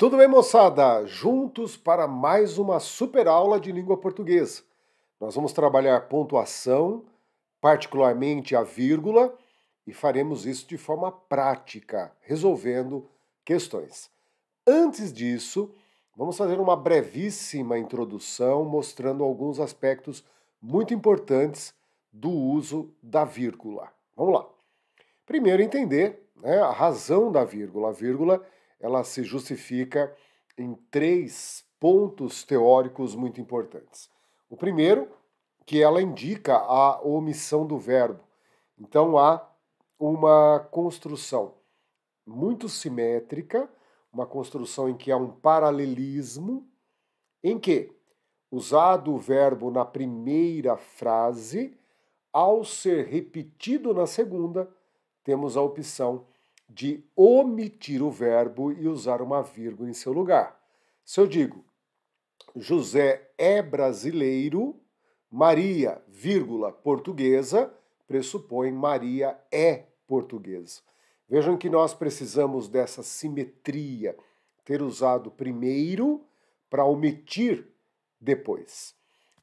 Tudo bem, moçada? Juntos para mais uma super aula de língua portuguesa. Nós vamos trabalhar pontuação, particularmente a vírgula, e faremos isso de forma prática, resolvendo questões. Antes disso, vamos fazer uma brevíssima introdução mostrando alguns aspectos muito importantes do uso da vírgula. Vamos lá. Primeiro, entender né, a razão da vírgula. A vírgula é ela se justifica em três pontos teóricos muito importantes. O primeiro, que ela indica a omissão do verbo. Então há uma construção muito simétrica, uma construção em que há um paralelismo, em que, usado o verbo na primeira frase, ao ser repetido na segunda, temos a opção de omitir o verbo e usar uma vírgula em seu lugar. Se eu digo José é brasileiro, Maria, vírgula, portuguesa, pressupõe Maria é portuguesa. Vejam que nós precisamos dessa simetria, ter usado primeiro para omitir depois.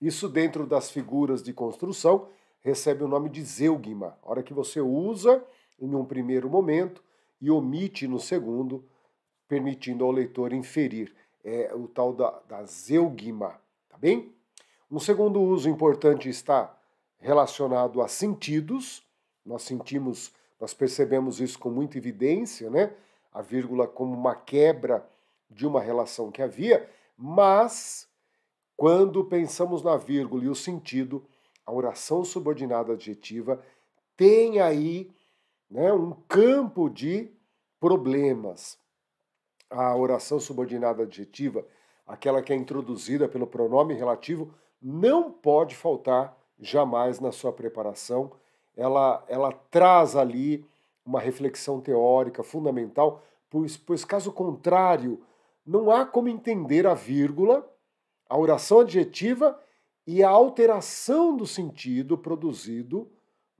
Isso dentro das figuras de construção recebe o nome de zeugma. A hora que você usa em um primeiro momento, e omite no segundo, permitindo ao leitor inferir. É o tal da, da zeugma, tá bem? Um segundo uso importante está relacionado a sentidos. Nós sentimos, nós percebemos isso com muita evidência, né? A vírgula como uma quebra de uma relação que havia, mas quando pensamos na vírgula e o sentido, a oração subordinada adjetiva tem aí né, um campo de problemas. A oração subordinada adjetiva, aquela que é introduzida pelo pronome relativo, não pode faltar jamais na sua preparação. Ela, ela traz ali uma reflexão teórica fundamental, pois, pois caso contrário, não há como entender a vírgula, a oração adjetiva e a alteração do sentido produzido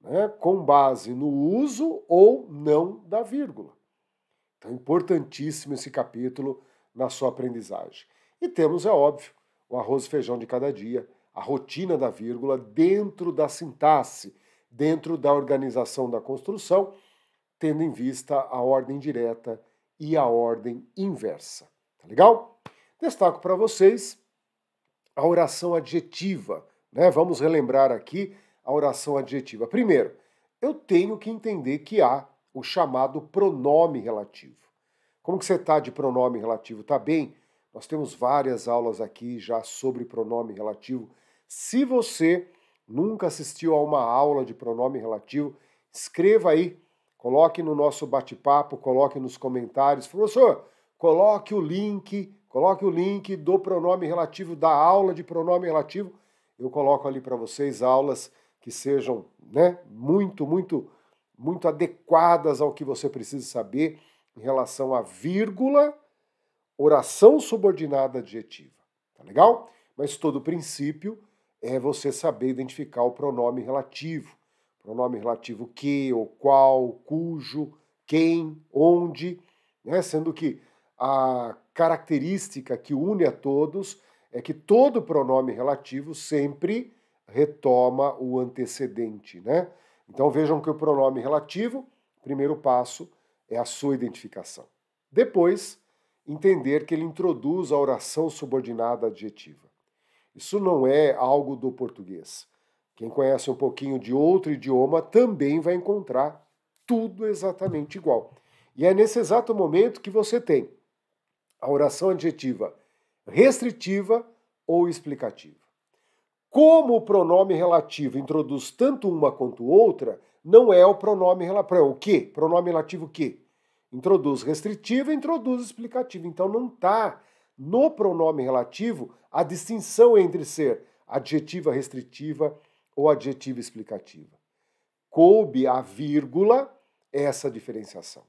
né, com base no uso ou não da vírgula. Então, importantíssimo esse capítulo na sua aprendizagem. E temos, é óbvio, o arroz e feijão de cada dia, a rotina da vírgula dentro da sintaxe, dentro da organização da construção, tendo em vista a ordem direta e a ordem inversa. Tá legal? Destaco para vocês a oração adjetiva. Né? Vamos relembrar aqui a oração adjetiva? Primeiro, eu tenho que entender que há o chamado pronome relativo. Como que você está de pronome relativo? Está bem? Nós temos várias aulas aqui já sobre pronome relativo. Se você nunca assistiu a uma aula de pronome relativo, escreva aí, coloque no nosso bate-papo, coloque nos comentários. Professor, coloque o link, coloque o link do pronome relativo da aula de pronome relativo. Eu coloco ali para vocês aulas que sejam né, muito, muito, muito adequadas ao que você precisa saber em relação à vírgula, oração subordinada adjetiva. Tá legal? Mas todo princípio é você saber identificar o pronome relativo. Pronome relativo que, ou qual, cujo, quem, onde, né? sendo que a característica que une a todos é que todo pronome relativo sempre retoma o antecedente, né? Então vejam que o pronome relativo, primeiro passo, é a sua identificação. Depois, entender que ele introduz a oração subordinada adjetiva. Isso não é algo do português. Quem conhece um pouquinho de outro idioma também vai encontrar tudo exatamente igual. E é nesse exato momento que você tem a oração adjetiva restritiva ou explicativa como o pronome relativo introduz tanto uma quanto outra, não é o pronome é relativo. O que? Pronome relativo que? Introduz restritivo e introduz explicativo. Então não está no pronome relativo a distinção entre ser adjetiva restritiva ou adjetiva explicativa. Coube a vírgula essa diferenciação.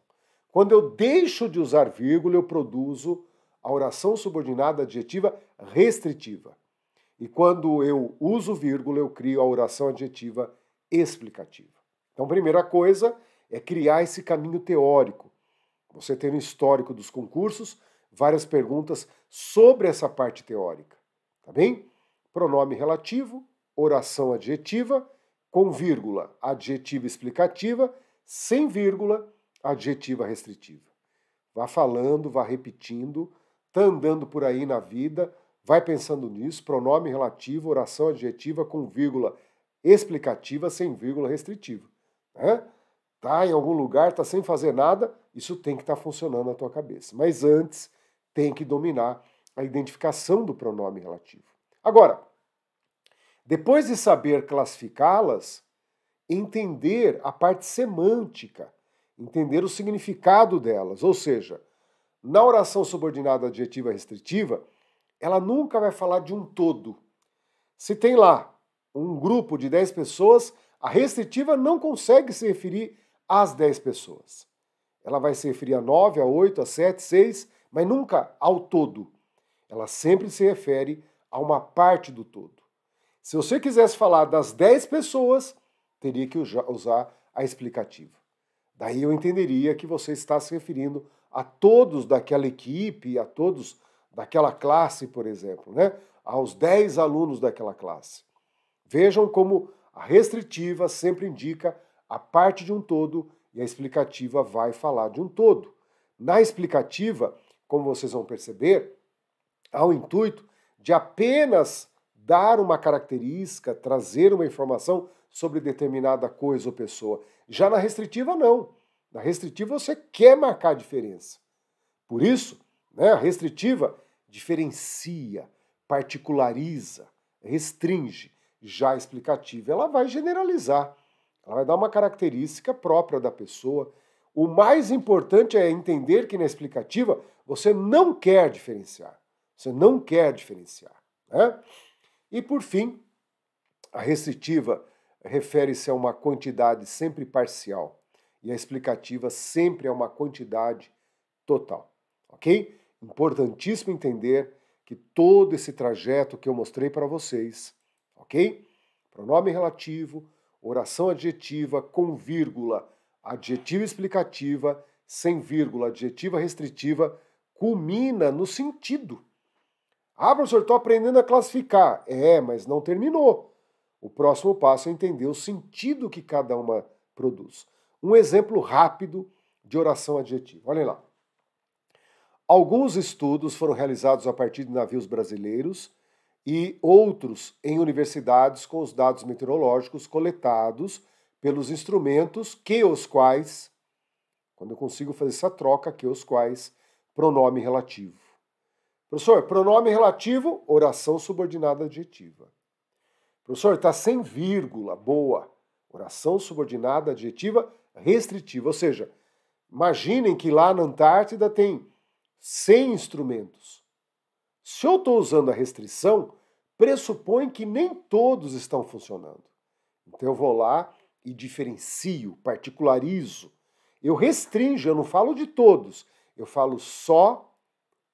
Quando eu deixo de usar vírgula, eu produzo a oração subordinada adjetiva restritiva. E quando eu uso vírgula, eu crio a oração adjetiva explicativa. Então, a primeira coisa é criar esse caminho teórico. Você tem um histórico dos concursos, várias perguntas sobre essa parte teórica, tá bem? Pronome relativo, oração adjetiva, com vírgula, adjetiva explicativa, sem vírgula, adjetiva restritiva. Vá falando, vá repetindo, tá andando por aí na vida, Vai pensando nisso, pronome relativo, oração adjetiva com vírgula explicativa sem vírgula restritiva. Né? Tá em algum lugar, tá sem fazer nada, isso tem que estar tá funcionando na tua cabeça. Mas antes tem que dominar a identificação do pronome relativo. Agora, depois de saber classificá-las, entender a parte semântica, entender o significado delas, ou seja, na oração subordinada adjetiva restritiva, ela nunca vai falar de um todo. Se tem lá um grupo de 10 pessoas, a restritiva não consegue se referir às 10 pessoas. Ela vai se referir a 9, a 8, a 7, 6, mas nunca ao todo. Ela sempre se refere a uma parte do todo. Se você quisesse falar das 10 pessoas, teria que usar a explicativa. Daí eu entenderia que você está se referindo a todos daquela equipe, a todos daquela classe, por exemplo, né? aos 10 alunos daquela classe. Vejam como a restritiva sempre indica a parte de um todo e a explicativa vai falar de um todo. Na explicativa, como vocês vão perceber, há o intuito de apenas dar uma característica, trazer uma informação sobre determinada coisa ou pessoa. Já na restritiva, não. Na restritiva, você quer marcar a diferença. Por isso, né, a restritiva diferencia, particulariza, restringe. Já explicativa, ela vai generalizar, ela vai dar uma característica própria da pessoa. O mais importante é entender que na explicativa você não quer diferenciar. Você não quer diferenciar. Né? E por fim, a restritiva refere-se a uma quantidade sempre parcial e a explicativa sempre é uma quantidade total, ok? Importantíssimo entender que todo esse trajeto que eu mostrei para vocês, ok? Pronome relativo, oração adjetiva com vírgula, adjetiva explicativa, sem vírgula, adjetiva restritiva, culmina no sentido. Ah, professor, estou aprendendo a classificar. É, mas não terminou. O próximo passo é entender o sentido que cada uma produz. Um exemplo rápido de oração adjetiva. Olhem lá. Alguns estudos foram realizados a partir de navios brasileiros e outros em universidades com os dados meteorológicos coletados pelos instrumentos que os quais, quando eu consigo fazer essa troca, que os quais, pronome relativo. Professor, pronome relativo, oração subordinada adjetiva. Professor, está sem vírgula, boa. Oração subordinada adjetiva restritiva. Ou seja, imaginem que lá na Antártida tem sem instrumentos. Se eu estou usando a restrição, pressupõe que nem todos estão funcionando. Então eu vou lá e diferencio, particularizo. Eu restringo, eu não falo de todos, eu falo só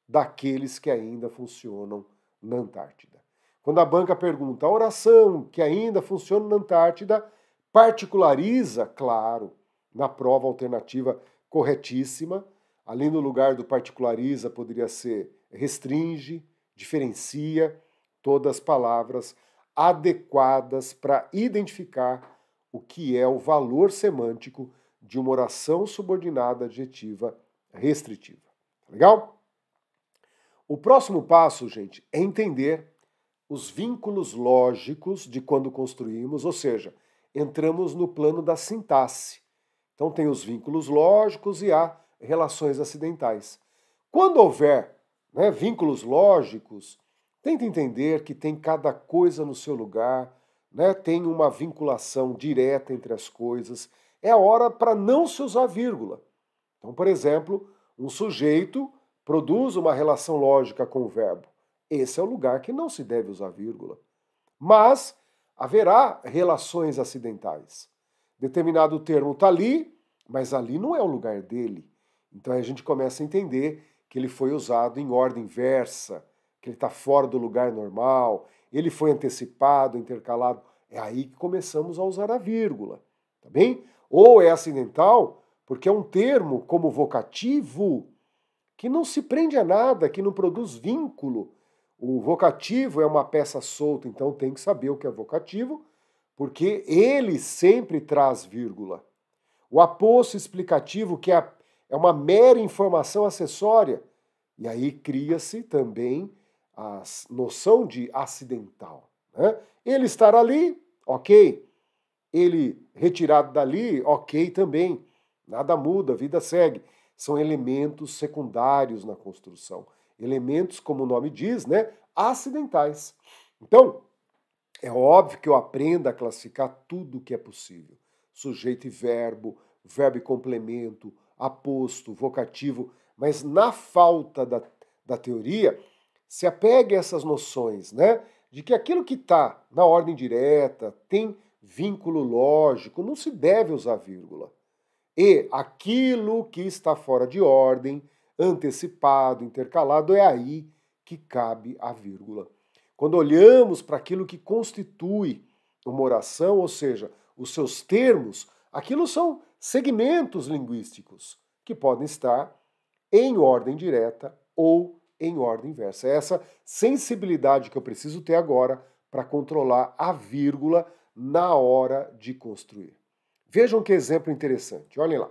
daqueles que ainda funcionam na Antártida. Quando a banca pergunta a oração que ainda funciona na Antártida, particulariza, claro, na prova alternativa corretíssima, Ali no lugar do particulariza poderia ser restringe, diferencia, todas palavras adequadas para identificar o que é o valor semântico de uma oração subordinada adjetiva restritiva. Tá legal? O próximo passo, gente, é entender os vínculos lógicos de quando construímos, ou seja, entramos no plano da sintaxe. Então tem os vínculos lógicos e a relações acidentais. Quando houver né, vínculos lógicos, tente entender que tem cada coisa no seu lugar, né, tem uma vinculação direta entre as coisas. É a hora para não se usar vírgula. Então, por exemplo, um sujeito produz uma relação lógica com o verbo. Esse é o lugar que não se deve usar vírgula. Mas haverá relações acidentais. Determinado termo está ali, mas ali não é o lugar dele. Então a gente começa a entender que ele foi usado em ordem inversa, que ele está fora do lugar normal, ele foi antecipado, intercalado. É aí que começamos a usar a vírgula, tá bem? Ou é acidental, porque é um termo como vocativo que não se prende a nada, que não produz vínculo. O vocativo é uma peça solta, então tem que saber o que é vocativo, porque ele sempre traz vírgula. O aposto explicativo, que é a é uma mera informação acessória. E aí cria-se também a noção de acidental. Né? Ele estar ali, ok. Ele retirado dali, ok também. Nada muda, a vida segue. São elementos secundários na construção. Elementos, como o nome diz, né, acidentais. Então, é óbvio que eu aprenda a classificar tudo o que é possível: sujeito e verbo, verbo e complemento, aposto, vocativo, mas na falta da, da teoria, se apegue a essas noções, né? De que aquilo que está na ordem direta tem vínculo lógico, não se deve usar vírgula. E aquilo que está fora de ordem, antecipado, intercalado, é aí que cabe a vírgula. Quando olhamos para aquilo que constitui uma oração, ou seja, os seus termos, aquilo são segmentos linguísticos que podem estar em ordem direta ou em ordem inversa. É essa sensibilidade que eu preciso ter agora para controlar a vírgula na hora de construir. Vejam que exemplo interessante. Olhem lá.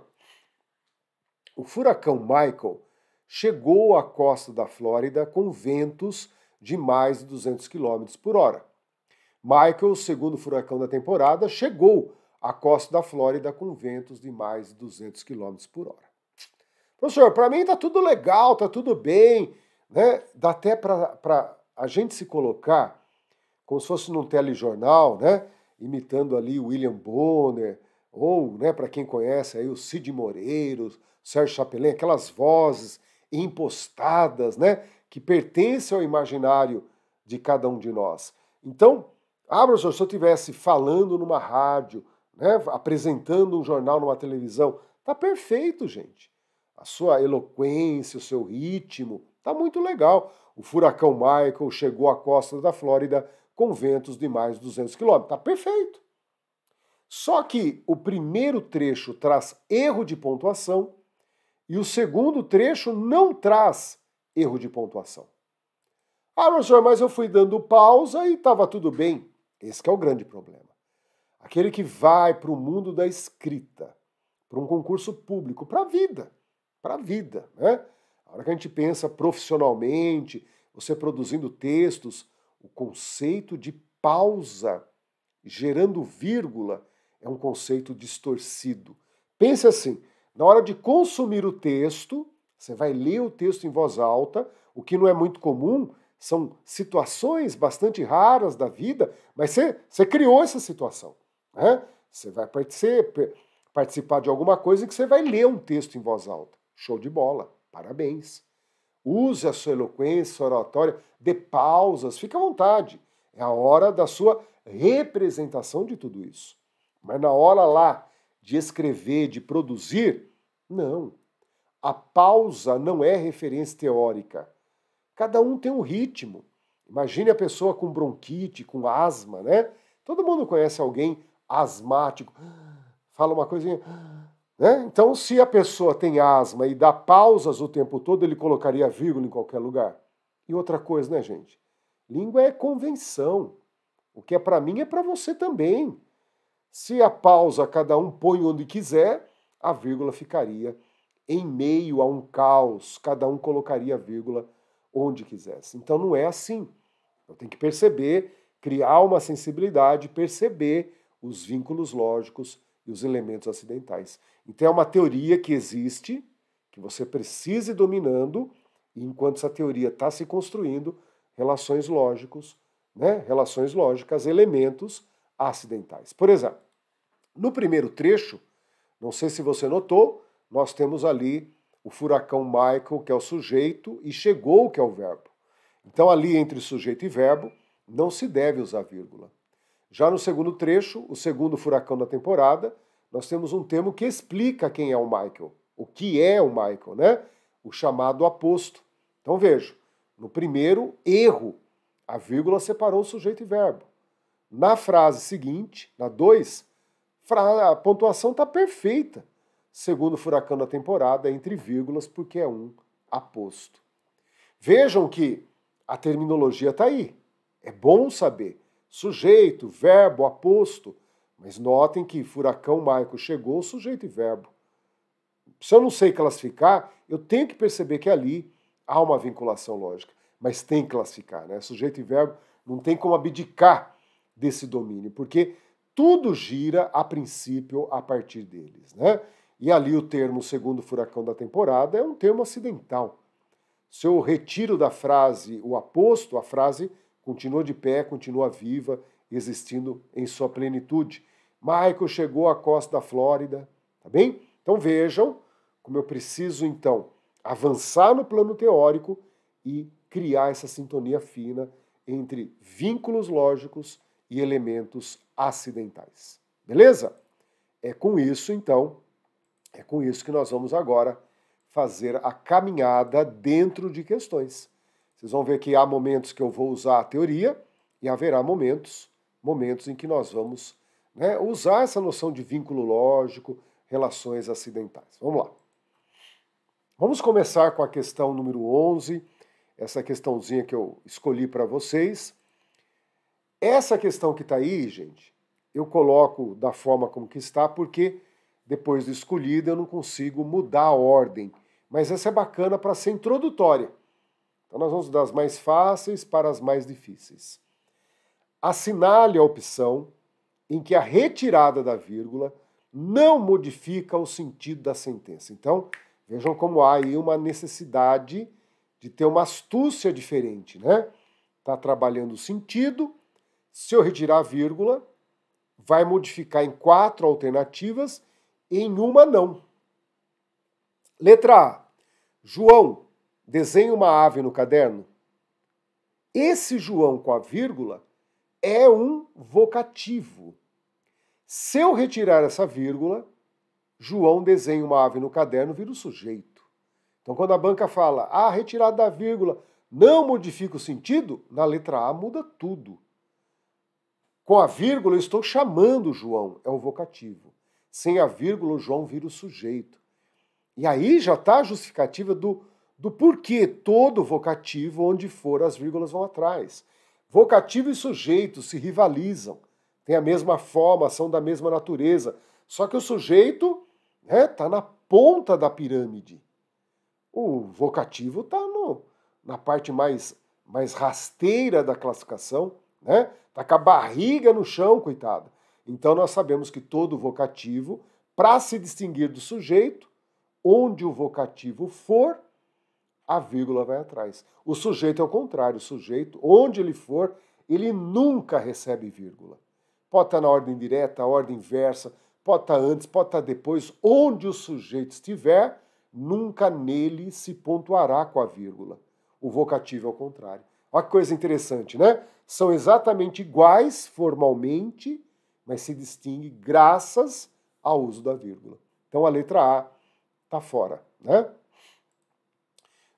O furacão Michael chegou à costa da Flórida com ventos de mais de 200 km por hora. Michael, segundo furacão da temporada, chegou a costa da Flórida com ventos de mais de 200 km por hora. Professor, para mim está tudo legal, está tudo bem, né? dá até para a gente se colocar como se fosse num telejornal, né? imitando ali William Bonner, ou né, para quem conhece aí o Cid o Sérgio Chapelin, aquelas vozes impostadas né, que pertencem ao imaginário de cada um de nós. Então, ah, professor, se eu estivesse falando numa rádio, né, apresentando um jornal numa televisão. Tá perfeito, gente. A sua eloquência, o seu ritmo, tá muito legal. O furacão Michael chegou à costa da Flórida com ventos de mais de 200 km. Tá perfeito. Só que o primeiro trecho traz erro de pontuação e o segundo trecho não traz erro de pontuação. Ah, professor, mas eu fui dando pausa e estava tudo bem. Esse é o grande problema. Aquele que vai para o mundo da escrita, para um concurso público, para a vida, para a vida, né? A hora que a gente pensa profissionalmente, você produzindo textos, o conceito de pausa gerando vírgula é um conceito distorcido. Pense assim, na hora de consumir o texto, você vai ler o texto em voz alta, o que não é muito comum, são situações bastante raras da vida, mas você, você criou essa situação. Né? Você vai participar de alguma coisa que você vai ler um texto em voz alta. Show de bola, parabéns. Use a sua eloquência, sua oratória, dê pausas, fique à vontade. É a hora da sua representação de tudo isso. Mas na hora lá de escrever, de produzir, não. A pausa não é referência teórica. Cada um tem um ritmo. Imagine a pessoa com bronquite, com asma, né? Todo mundo conhece alguém asmático, fala uma coisinha. Né? Então, se a pessoa tem asma e dá pausas o tempo todo, ele colocaria vírgula em qualquer lugar. E outra coisa, né, gente? Língua é convenção. O que é para mim é para você também. Se a pausa cada um põe onde quiser, a vírgula ficaria em meio a um caos, cada um colocaria a vírgula onde quisesse. Então não é assim. Eu tenho que perceber, criar uma sensibilidade, perceber os vínculos lógicos e os elementos acidentais. Então é uma teoria que existe, que você precisa ir dominando, e enquanto essa teoria está se construindo, relações lógicos, né? relações lógicas, elementos acidentais. Por exemplo, no primeiro trecho, não sei se você notou, nós temos ali o furacão Michael, que é o sujeito, e chegou, que é o verbo. Então, ali entre sujeito e verbo, não se deve usar vírgula. Já no segundo trecho, o segundo furacão da temporada, nós temos um termo que explica quem é o Michael, o que é o Michael, né? O chamado aposto. Então vejo, no primeiro, erro, a vírgula separou o sujeito e verbo. Na frase seguinte, na 2, a pontuação está perfeita. Segundo furacão da temporada, entre vírgulas, porque é um aposto. Vejam que a terminologia está aí. É bom saber sujeito, verbo, aposto. Mas notem que furacão Michael chegou, sujeito e verbo. Se eu não sei classificar, eu tenho que perceber que ali há uma vinculação lógica, mas tem que classificar, né? Sujeito e verbo não tem como abdicar desse domínio, porque tudo gira a princípio a partir deles, né? E ali o termo segundo furacão da temporada é um termo acidental. Se eu retiro da frase o aposto, a frase continua de pé, continua viva, existindo em sua plenitude. Michael chegou à costa da Flórida, tá bem? Então vejam como eu preciso então avançar no plano teórico e criar essa sintonia fina entre vínculos lógicos e elementos acidentais. Beleza? É com isso então, é com isso que nós vamos agora fazer a caminhada dentro de questões. Vocês vão ver que há momentos que eu vou usar a teoria e haverá momentos, momentos em que nós vamos né, usar essa noção de vínculo lógico, relações acidentais. Vamos lá. Vamos começar com a questão número 11, essa questãozinha que eu escolhi para vocês. Essa questão que está aí, gente, eu coloco da forma como que está, porque depois de escolhida eu não consigo mudar a ordem. Mas essa é bacana para ser introdutória. Então, nós vamos das mais fáceis para as mais difíceis. Assinale a opção em que a retirada da vírgula não modifica o sentido da sentença. Então, vejam como há aí uma necessidade de ter uma astúcia diferente, né? Está trabalhando o sentido. Se eu retirar a vírgula, vai modificar em quatro alternativas, em uma não. Letra A. João Desenhe uma ave no caderno. Esse João com a vírgula é um vocativo. Se eu retirar essa vírgula, João desenha uma ave no caderno vira o sujeito. Então, quando a banca fala, ah, retirada da vírgula não modifica o sentido, na letra A muda tudo. Com a vírgula, eu estou chamando João, é o vocativo. Sem a vírgula, João vira o sujeito. E aí já está a justificativa do do porquê todo vocativo, onde for, as vírgulas vão atrás. Vocativo e sujeito se rivalizam, têm a mesma forma, são da mesma natureza, só que o sujeito está né, tá na ponta da pirâmide. O vocativo está na parte mais, mais rasteira da classificação, né? Está com a barriga no chão, coitado. Então nós sabemos que todo vocativo, para se distinguir do sujeito, onde o vocativo for, a vírgula vai atrás. O sujeito é o contrário, o sujeito, onde ele for, ele nunca recebe vírgula. Pode estar na ordem direta, ordem inversa, pode estar antes, pode estar depois, onde o sujeito estiver, nunca nele se pontuará com a vírgula. O vocativo é o contrário. Olha que coisa interessante, né? São exatamente iguais formalmente, mas se distingue graças ao uso da vírgula. Então a letra A está fora, né?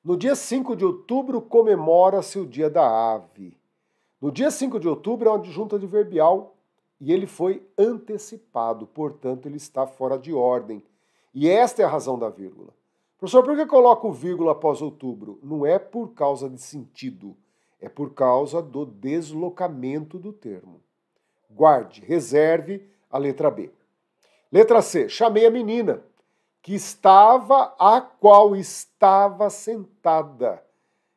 No dia 5 de outubro comemora-se o Dia da Ave. No dia 5 de outubro é uma adjunta de verbial e ele foi antecipado, portanto, ele está fora de ordem. E esta é a razão da vírgula. Professor, por que coloco vírgula após outubro? Não é por causa de sentido, é por causa do deslocamento do termo. Guarde, reserve a letra B. Letra C, chamei a menina que estava, a qual estava sentada.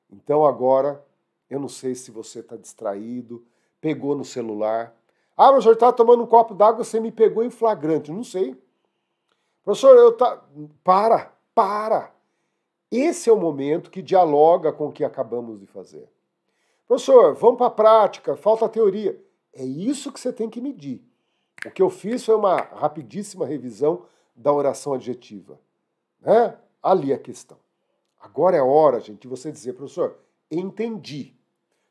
Então agora, eu não sei se você está distraído, pegou no celular. Ah, mas eu estava tomando um copo d'água, você me pegou em flagrante. Não sei. Professor, eu tá. Para, para. Esse é o momento que dialoga com o que acabamos de fazer. Professor, vamos para a prática, falta teoria. É isso que você tem que medir. O que eu fiz foi uma rapidíssima revisão da oração adjetiva. Né? Ali a questão. Agora é hora, gente, de você dizer, professor, entendi.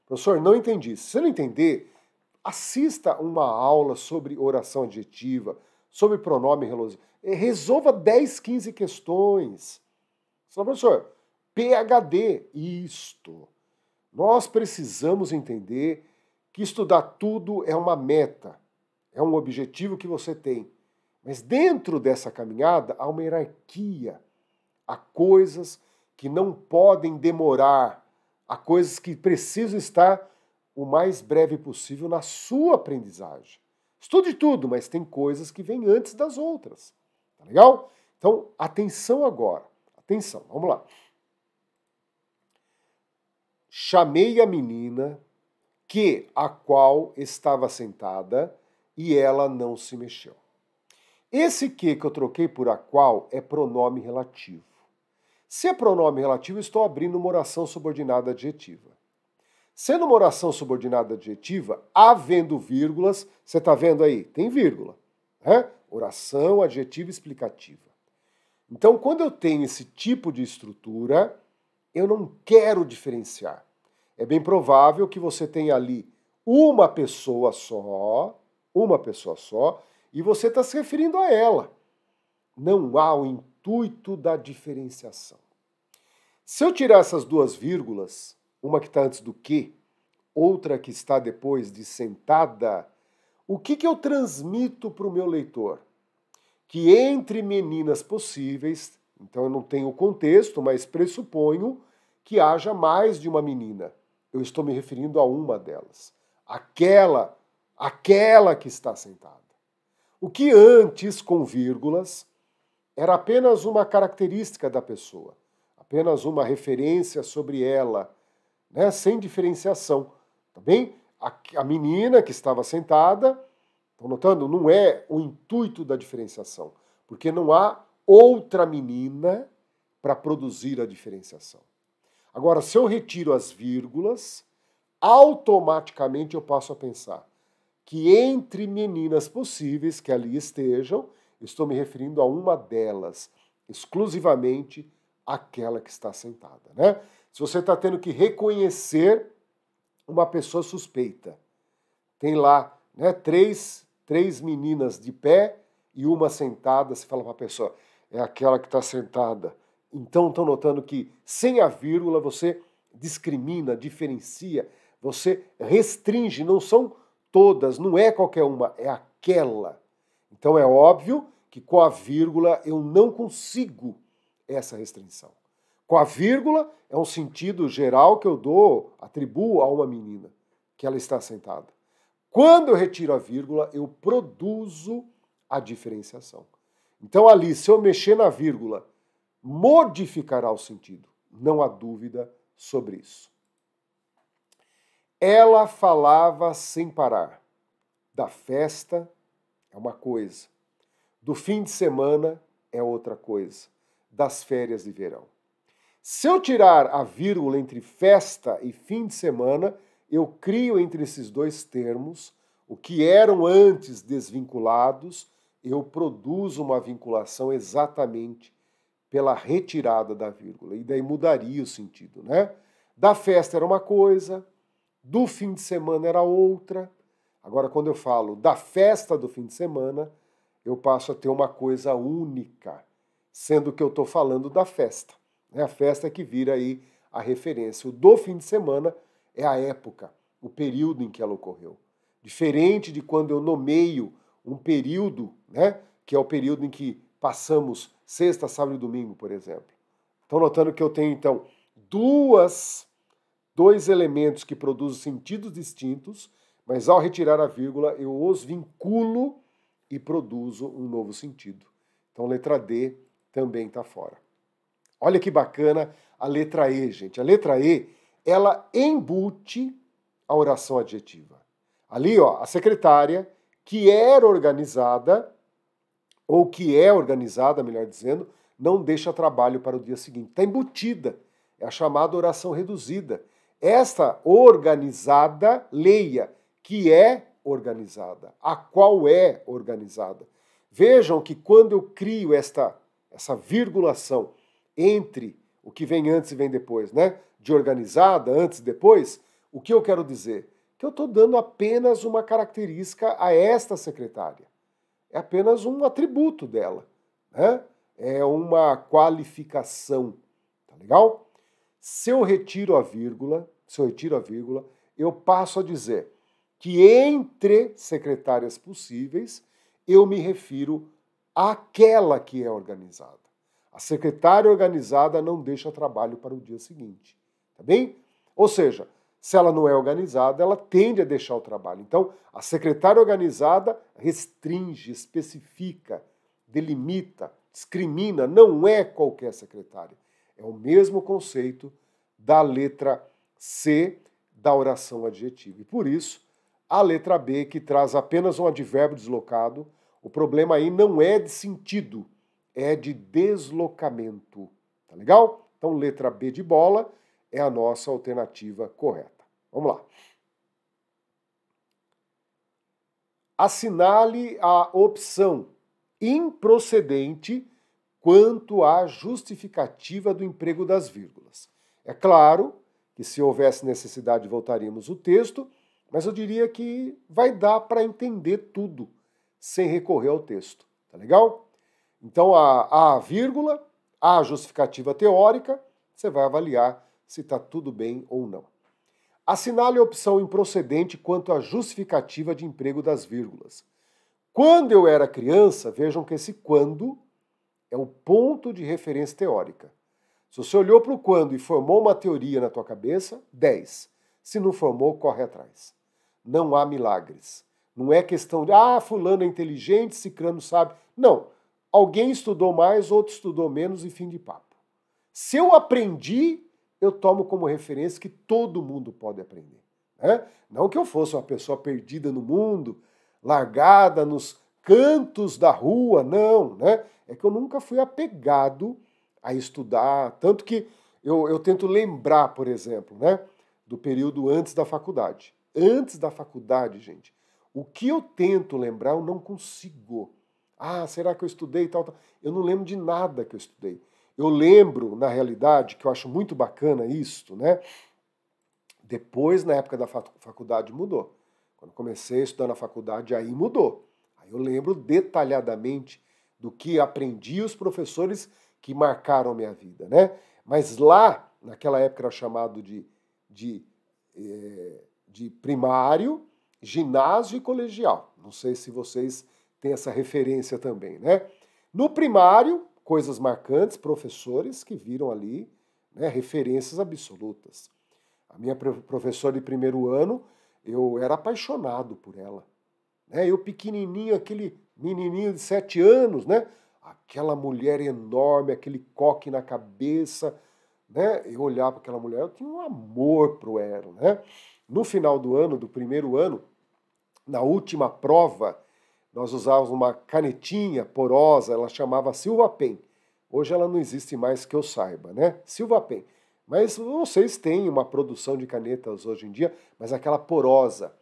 Professor, não entendi. Se você não entender, assista uma aula sobre oração adjetiva, sobre pronome relativo. Eh, resolva 10, 15 questões. Senão, professor, PHD, isto. Nós precisamos entender que estudar tudo é uma meta, é um objetivo que você tem. Mas dentro dessa caminhada há uma hierarquia, há coisas que não podem demorar, há coisas que precisam estar o mais breve possível na sua aprendizagem. Estude tudo, mas tem coisas que vêm antes das outras. Tá legal? Então, atenção agora. Atenção, vamos lá. Chamei a menina que a qual estava sentada e ela não se mexeu. Esse que que eu troquei por a qual é pronome relativo. Se é pronome relativo, estou abrindo uma oração subordinada adjetiva. Sendo é uma oração subordinada adjetiva, havendo vírgulas, você está vendo aí, tem vírgula. Né? Oração, adjetiva explicativa. Então, quando eu tenho esse tipo de estrutura, eu não quero diferenciar. É bem provável que você tenha ali uma pessoa só, uma pessoa só, e você está se referindo a ela. Não há o intuito da diferenciação. Se eu tirar essas duas vírgulas, uma que está antes do que, outra que está depois de sentada, o que, que eu transmito para o meu leitor? Que entre meninas possíveis, então eu não tenho o contexto, mas pressuponho que haja mais de uma menina. Eu estou me referindo a uma delas. Aquela, aquela que está sentada. O que antes, com vírgulas, era apenas uma característica da pessoa, apenas uma referência sobre ela, né, sem diferenciação. Tá bem? A, a menina que estava sentada, estão notando? Não é o intuito da diferenciação, porque não há outra menina para produzir a diferenciação. Agora, se eu retiro as vírgulas, automaticamente eu passo a pensar: que entre meninas possíveis que ali estejam, estou me referindo a uma delas, exclusivamente aquela que está sentada. Né? Se você está tendo que reconhecer uma pessoa suspeita, tem lá né, três, três meninas de pé e uma sentada, você fala para a pessoa, é aquela que está sentada. Então estão notando que sem a vírgula você discrimina, diferencia, você restringe, não são todas, não é qualquer uma, é aquela. Então é óbvio que com a vírgula eu não consigo essa restrição. Com a vírgula é um sentido geral que eu dou, atribuo a uma menina que ela está sentada. Quando eu retiro a vírgula, eu produzo a diferenciação. Então ali, se eu mexer na vírgula, modificará o sentido. Não há dúvida sobre isso. Ela falava sem parar. Da festa é uma coisa, do fim de semana é outra coisa, das férias de verão. Se eu tirar a vírgula entre festa e fim de semana, eu crio entre esses dois termos o que eram antes desvinculados, eu produzo uma vinculação exatamente pela retirada da vírgula. E daí mudaria o sentido, né? Da festa era uma coisa, do fim de semana era outra. Agora, quando eu falo da festa do fim de semana, eu passo a ter uma coisa única, sendo que eu estou falando da festa. É a festa é que vira aí a referência. O do fim de semana é a época, o período em que ela ocorreu. Diferente de quando eu nomeio um período, né, que é o período em que passamos sexta, sábado e domingo, por exemplo. Estão notando que eu tenho, então, duas dois elementos que produzem sentidos distintos, mas ao retirar a vírgula eu os vinculo e produzo um novo sentido. Então letra D também está fora. Olha que bacana a letra E, gente. A letra E, ela embute a oração adjetiva. Ali, ó, a secretária que era organizada ou que é organizada, melhor dizendo, não deixa trabalho para o dia seguinte. Está embutida. É a chamada oração reduzida. Esta organizada, leia, que é organizada, a qual é organizada. Vejam que quando eu crio esta essa virgulação entre o que vem antes e vem depois, né? De organizada, antes e depois, o que eu quero dizer? Que eu estou dando apenas uma característica a esta secretária. É apenas um atributo dela, né? É uma qualificação, tá legal? Se eu retiro a vírgula, se eu retiro a vírgula, eu passo a dizer que entre secretárias possíveis, eu me refiro àquela que é organizada. A secretária organizada não deixa trabalho para o dia seguinte, tá bem? Ou seja, se ela não é organizada, ela tende a deixar o trabalho. Então, a secretária organizada restringe, especifica, delimita, discrimina, não é qualquer secretária. É o mesmo conceito da letra C da oração adjetiva. E por isso, a letra B, que traz apenas um advérbio deslocado, o problema aí não é de sentido, é de deslocamento. Tá legal? Então, letra B de bola é a nossa alternativa correta. Vamos lá. Assinale a opção improcedente quanto à justificativa do emprego das vírgulas. É claro que, se houvesse necessidade, voltaríamos o texto, mas eu diria que vai dar para entender tudo sem recorrer ao texto. Tá legal? Então, a, a vírgula, a justificativa teórica, você vai avaliar se está tudo bem ou não. Assinale a opção improcedente quanto à justificativa de emprego das vírgulas. Quando eu era criança, vejam que esse quando é o ponto de referência teórica. Se você olhou para o quando e formou uma teoria na tua cabeça, 10. Se não formou, corre atrás. Não há milagres. Não é questão de, ah, fulano é inteligente, cicrano sabe. Não. Alguém estudou mais, outro estudou menos e fim de papo. Se eu aprendi, eu tomo como referência que todo mundo pode aprender. Né? Não que eu fosse uma pessoa perdida no mundo, largada nos cantos da rua, não, né? É que eu nunca fui apegado a estudar, tanto que eu, eu tento lembrar, por exemplo, né, do período antes da faculdade. Antes da faculdade, gente, o que eu tento lembrar, eu não consigo. Ah, será que eu estudei e tal, tal? Eu não lembro de nada que eu estudei. Eu lembro, na realidade, que eu acho muito bacana isso, né? Depois, na época da faculdade, mudou. Quando comecei a estudar na faculdade, aí mudou. Eu lembro detalhadamente do que aprendi os professores que marcaram a minha vida, né? Mas lá, naquela época era chamado de, de, eh, de primário, ginásio e colegial. Não sei se vocês têm essa referência também, né? No primário, coisas marcantes, professores que viram ali né, referências absolutas. A minha professora de primeiro ano, eu era apaixonado por ela. Né? Eu pequenininho, aquele menininho de sete anos, né? Aquela mulher enorme, aquele coque na cabeça, né? Eu olhava para aquela mulher, eu tinha um amor pro Ero, né? No final do ano, do primeiro ano, na última prova, nós usávamos uma canetinha porosa, ela chamava Silva Pen. Hoje ela não existe mais que eu saiba, né? Silva Pen. Mas vocês têm uma produção de canetas hoje em dia, mas aquela porosa.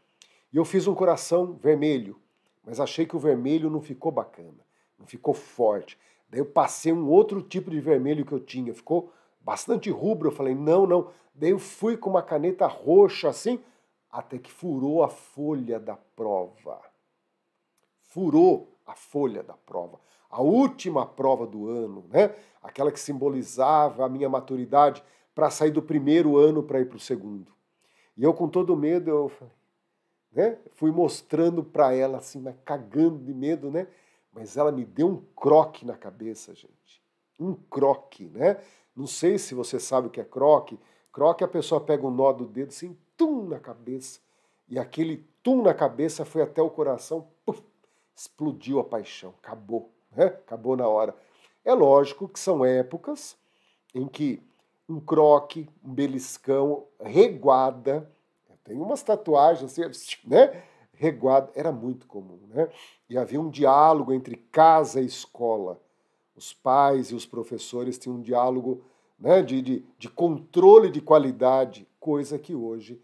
E eu fiz um coração vermelho, mas achei que o vermelho não ficou bacana, não ficou forte. Daí eu passei um outro tipo de vermelho que eu tinha, ficou bastante rubro. Eu falei, não, não. Daí eu fui com uma caneta roxa assim, até que furou a folha da prova. Furou a folha da prova. A última prova do ano, né? Aquela que simbolizava a minha maturidade para sair do primeiro ano para ir para o segundo. E eu, com todo medo, eu falei, né? Fui mostrando para ela assim, mas cagando de medo, né? Mas ela me deu um croque na cabeça, gente. Um croque, né? Não sei se você sabe o que é croque. Croque a pessoa pega um nó do dedo assim, tum na cabeça. E aquele tum na cabeça foi até o coração, puf, explodiu a paixão, acabou, né? Acabou na hora. É lógico que são épocas em que um croque, um beliscão, reguada, tem umas tatuagens assim, né? Reguada, era muito comum, né? E havia um diálogo entre casa e escola. Os pais e os professores tinham um diálogo né, de, de, de controle de qualidade, coisa que hoje,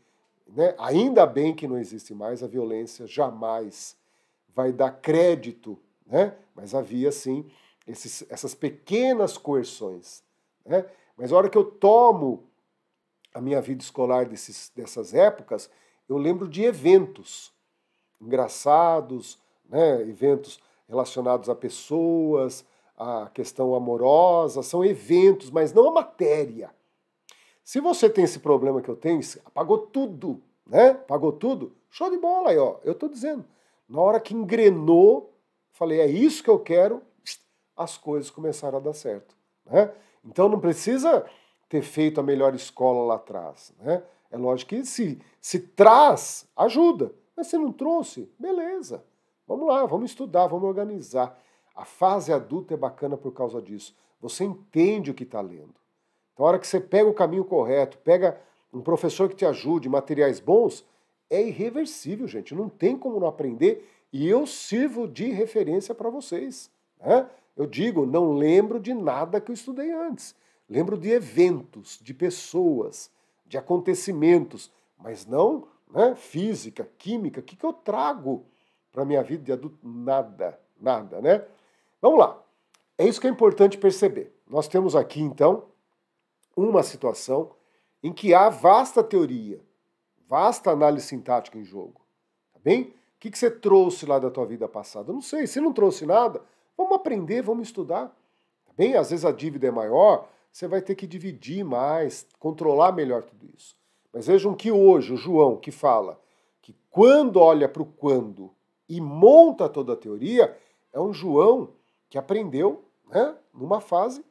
né, ainda bem que não existe mais, a violência jamais vai dar crédito, né? Mas havia, sim, esses, essas pequenas coerções, né? Mas a hora que eu tomo a minha vida escolar desses, dessas épocas, eu lembro de eventos engraçados, né? eventos relacionados a pessoas, a questão amorosa, são eventos, mas não a matéria. Se você tem esse problema que eu tenho, apagou tudo, né? Apagou tudo, show de bola aí, ó. Eu tô dizendo. Na hora que engrenou, falei, é isso que eu quero, as coisas começaram a dar certo. Né? Então não precisa ter feito a melhor escola lá atrás. Né? É lógico que se, se traz, ajuda. Mas se não trouxe, beleza. Vamos lá, vamos estudar, vamos organizar. A fase adulta é bacana por causa disso. Você entende o que está lendo. Então, a hora que você pega o caminho correto, pega um professor que te ajude, materiais bons, é irreversível, gente. Não tem como não aprender. E eu sirvo de referência para vocês. Né? Eu digo, não lembro de nada que eu estudei antes. Lembro de eventos, de pessoas, de acontecimentos, mas não né, física, química. O que, que eu trago para a minha vida de adulto? Nada, nada, né? Vamos lá. É isso que é importante perceber. Nós temos aqui, então, uma situação em que há vasta teoria, vasta análise sintática em jogo. Tá bem? O que, que você trouxe lá da tua vida passada? não sei. Se não trouxe nada, vamos aprender, vamos estudar. Tá bem? Às vezes a dívida é maior, você vai ter que dividir mais, controlar melhor tudo isso. Mas vejam que hoje o João que fala que quando olha para o quando e monta toda a teoria, é um João que aprendeu né, numa fase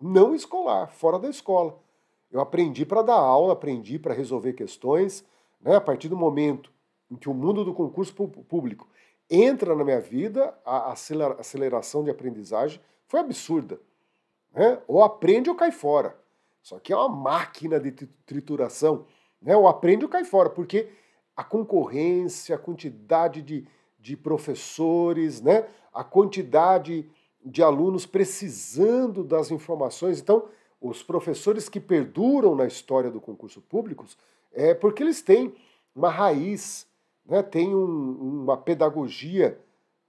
não escolar, fora da escola. Eu aprendi para dar aula, aprendi para resolver questões. Né, a partir do momento em que o mundo do concurso público entra na minha vida, a aceleração de aprendizagem foi absurda. Né? Ou aprende ou cai fora. Isso aqui é uma máquina de trituração. Né? Ou aprende ou cai fora, porque a concorrência, a quantidade de, de professores, né? a quantidade de alunos precisando das informações. Então, os professores que perduram na história do concurso público é porque eles têm uma raiz, né? tem um, uma pedagogia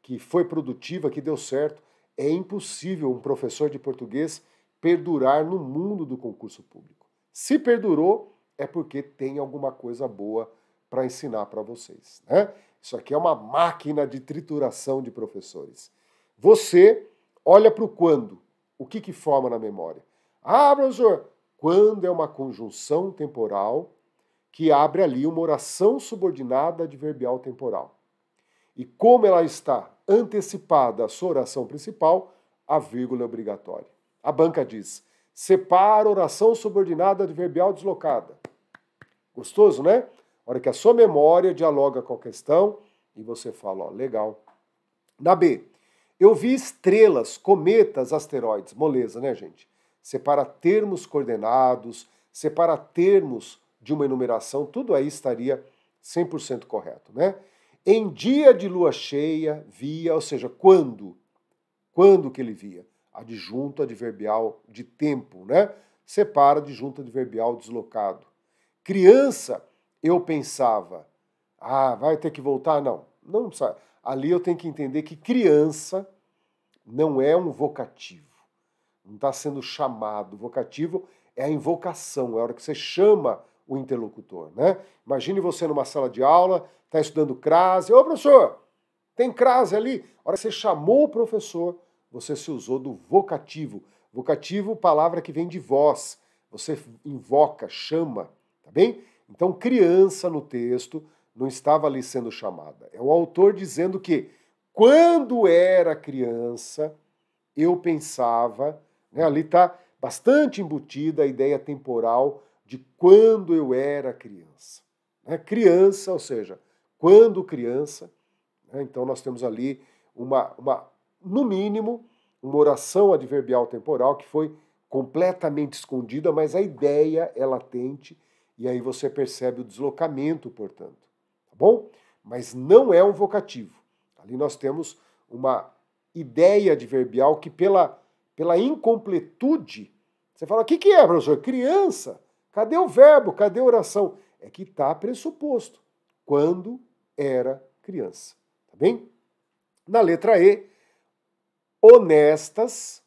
que foi produtiva, que deu certo. É impossível um professor de português perdurar no mundo do concurso público. Se perdurou, é porque tem alguma coisa boa para ensinar para vocês. Né? Isso aqui é uma máquina de trituração de professores. Você olha para o quando. O que, que forma na memória? Ah, professor, quando é uma conjunção temporal que abre ali uma oração subordinada adverbial temporal. E como ela está? antecipada a sua oração principal, a vírgula obrigatória. A banca diz: separa oração subordinada de verbial deslocada. Gostoso, né? A hora que a sua memória dialoga com a questão e você fala, ó, legal. Na B, eu vi estrelas, cometas, asteroides. Moleza, né, gente? Separa termos coordenados, separa termos de uma enumeração, tudo aí estaria 100% correto, né? Em dia de lua cheia, via, ou seja, quando? Quando que ele via? Adjunto adverbial de tempo, né? Separa adjunto adverbial deslocado. Criança, eu pensava, ah, vai ter que voltar? Não, não sabe. Ali eu tenho que entender que criança não é um vocativo. Não está sendo chamado. vocativo é a invocação, é a hora que você chama o interlocutor. Né? Imagine você numa sala de aula está estudando crase. Ô, professor, tem crase ali? A hora que você chamou o professor, você se usou do vocativo. Vocativo, palavra que vem de voz. Você invoca, chama, tá bem? Então, criança no texto não estava ali sendo chamada. É o autor dizendo que quando era criança, eu pensava, né, ali está bastante embutida a ideia temporal de quando eu era criança. Né? Criança, ou seja, quando criança. Né? Então nós temos ali uma, uma, no mínimo, uma oração adverbial temporal que foi completamente escondida, mas a ideia é latente e aí você percebe o deslocamento, portanto, tá bom? Mas não é um vocativo. Ali nós temos uma ideia adverbial que pela pela incompletude, você fala: "O que que é, professor? Criança? Cadê o verbo? Cadê a oração?" É que está pressuposto. Quando era criança. Tá bem? Na letra E, honestas,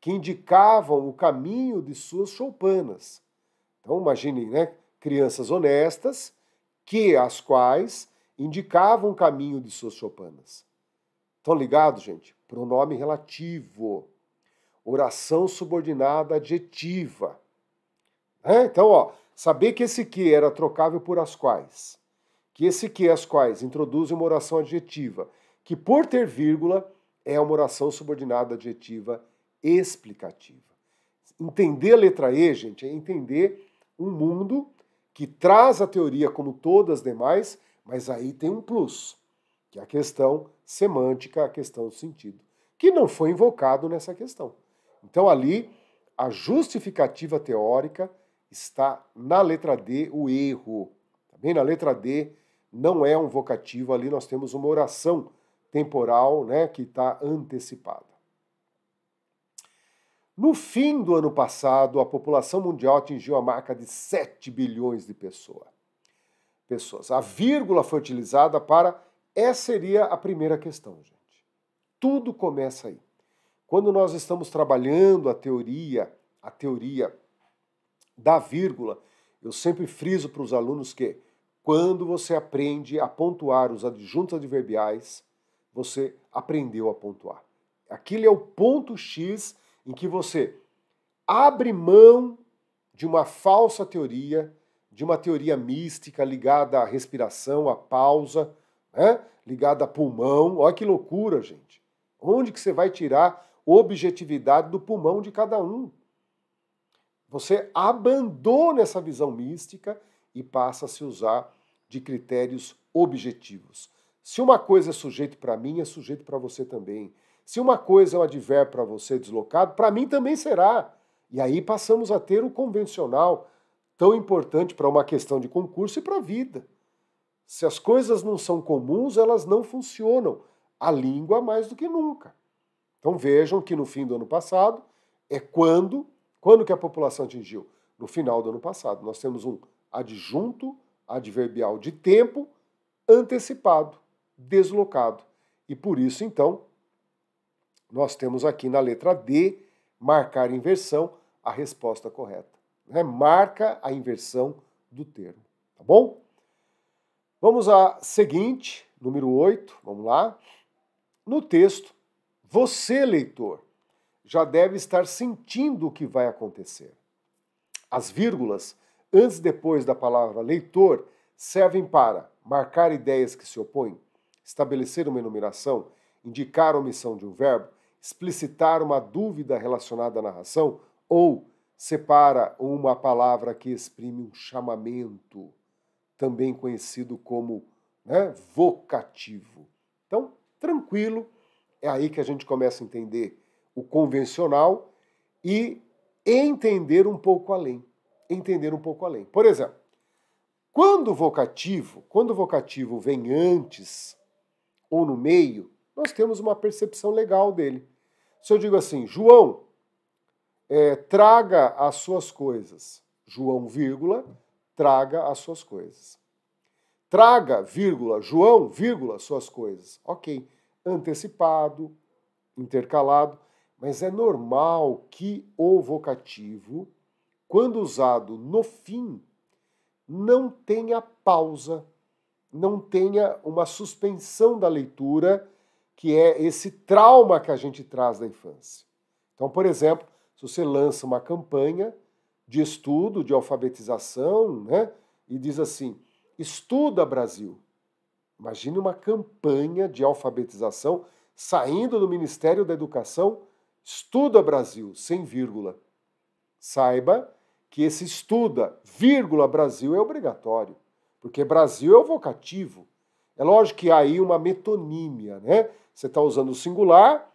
que indicavam o caminho de suas choupanas. Então, imagine, né? Crianças honestas, que as quais indicavam o caminho de suas choupanas. Estão ligados, gente? Pronome relativo. Oração subordinada adjetiva. É, então, ó, saber que esse que era trocável por as quais que esse que as quais introduzem uma oração adjetiva, que por ter vírgula é uma oração subordinada adjetiva explicativa. Entender a letra E, gente, é entender um mundo que traz a teoria como todas as demais, mas aí tem um plus, que é a questão semântica, a questão do sentido, que não foi invocado nessa questão. Então ali a justificativa teórica está na letra D, o erro. Também tá bem? Na letra D, não é um vocativo, ali nós temos uma oração temporal né, que está antecipada. No fim do ano passado, a população mundial atingiu a marca de 7 bilhões de pessoa, pessoas. A vírgula foi utilizada para. Essa seria a primeira questão, gente. Tudo começa aí. Quando nós estamos trabalhando a teoria, a teoria da vírgula, eu sempre friso para os alunos que quando você aprende a pontuar os adjuntos adverbiais, você aprendeu a pontuar. Aquilo é o ponto X em que você abre mão de uma falsa teoria, de uma teoria mística ligada à respiração, à pausa, né? ligada a pulmão. Olha que loucura, gente. Onde que você vai tirar objetividade do pulmão de cada um? Você abandona essa visão mística e passa a se usar de critérios objetivos. Se uma coisa é sujeito para mim, é sujeito para você também. Se uma coisa é um advérbio para você deslocado, para mim também será. E aí passamos a ter o convencional, tão importante para uma questão de concurso e para a vida. Se as coisas não são comuns, elas não funcionam. A língua mais do que nunca. Então vejam que no fim do ano passado é quando, quando que a população atingiu? No final do ano passado. Nós temos um adjunto, adverbial de tempo, antecipado, deslocado. E por isso, então, nós temos aqui na letra D, marcar inversão, a resposta correta. Né? Marca a inversão do termo, tá bom? Vamos à seguinte, número 8, vamos lá. No texto, você, leitor, já deve estar sentindo o que vai acontecer. As vírgulas antes e depois da palavra leitor servem para marcar ideias que se opõem, estabelecer uma enumeração, indicar a omissão de um verbo, explicitar uma dúvida relacionada à narração ou separa uma palavra que exprime um chamamento, também conhecido como né, vocativo. Então, tranquilo, é aí que a gente começa a entender o convencional e entender um pouco além entender um pouco além. Por exemplo, quando o vocativo, quando o vocativo vem antes ou no meio, nós temos uma percepção legal dele. Se eu digo assim, João, é, traga as suas coisas. João, vírgula, traga as suas coisas. Traga, vírgula, João, vírgula, suas coisas. Ok, antecipado, intercalado, mas é normal que o vocativo quando usado no fim, não tenha pausa, não tenha uma suspensão da leitura, que é esse trauma que a gente traz da infância. Então, por exemplo, se você lança uma campanha de estudo, de alfabetização, né, e diz assim: estuda Brasil. Imagine uma campanha de alfabetização saindo do Ministério da Educação, estuda Brasil, sem vírgula. Saiba que esse estuda, vírgula, Brasil é obrigatório, porque Brasil é o vocativo. É lógico que há aí uma metonímia, né? Você está usando o singular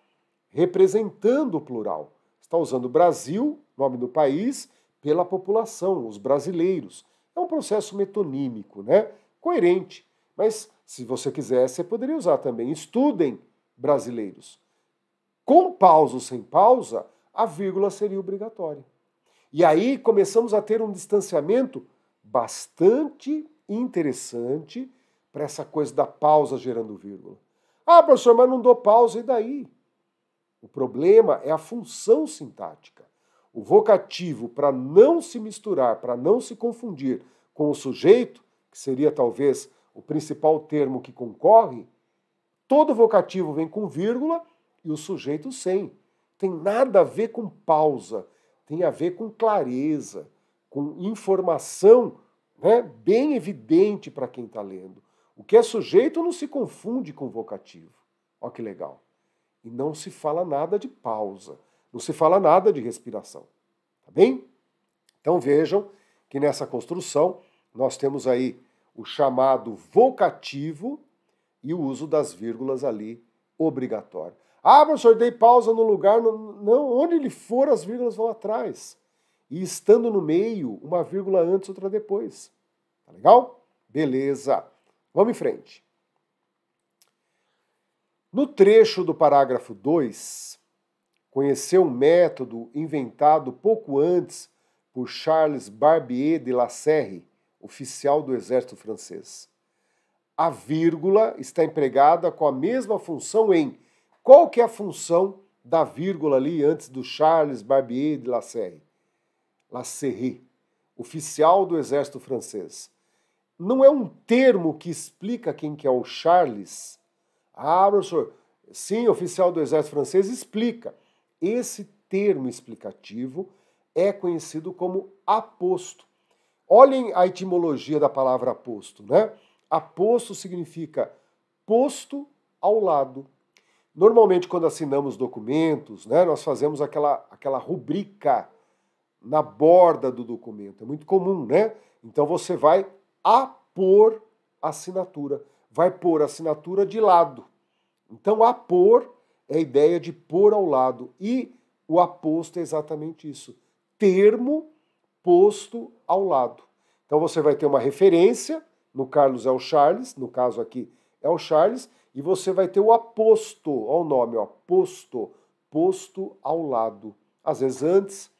representando o plural. Está usando Brasil, nome do país, pela população, os brasileiros. É um processo metonímico, né? Coerente. Mas se você quiser, você poderia usar também. Estudem brasileiros. Com pausa ou sem pausa, a vírgula seria obrigatória. E aí começamos a ter um distanciamento bastante interessante para essa coisa da pausa gerando vírgula. Ah, professor, mas não dou pausa, e daí? O problema é a função sintática. O vocativo, para não se misturar, para não se confundir com o sujeito, que seria talvez o principal termo que concorre, todo vocativo vem com vírgula e o sujeito sem. Tem nada a ver com pausa tem a ver com clareza, com informação né, bem evidente para quem está lendo. O que é sujeito não se confunde com vocativo. Olha que legal. E não se fala nada de pausa, não se fala nada de respiração. Tá bem? Então vejam que nessa construção nós temos aí o chamado vocativo e o uso das vírgulas ali obrigatório. Ah, professor, dei pausa no lugar. No... Não, onde ele for, as vírgulas vão atrás. E estando no meio, uma vírgula antes, outra depois. Tá legal? Beleza. Vamos em frente. No trecho do parágrafo 2, conheceu um método inventado pouco antes por Charles Barbier de La Serre, oficial do exército francês. A vírgula está empregada com a mesma função em qual que é a função da vírgula ali antes do Charles Barbier de Lasserre? Lasserre, oficial do exército francês. Não é um termo que explica quem que é o Charles? Ah, professor, sim, oficial do exército francês explica. Esse termo explicativo é conhecido como aposto. Olhem a etimologia da palavra aposto, né? Aposto significa posto ao lado. Normalmente, quando assinamos documentos, né, nós fazemos aquela, aquela rubrica na borda do documento. É muito comum, né? Então você vai apor a assinatura, vai pôr a assinatura de lado. Então, apor é a ideia de pôr ao lado. E o aposto é exatamente isso: termo posto ao lado. Então você vai ter uma referência, no Carlos é o Charles, no caso aqui é o Charles, e você vai ter o aposto, olha o nome, ó, posto, posto ao lado. Às vezes antes,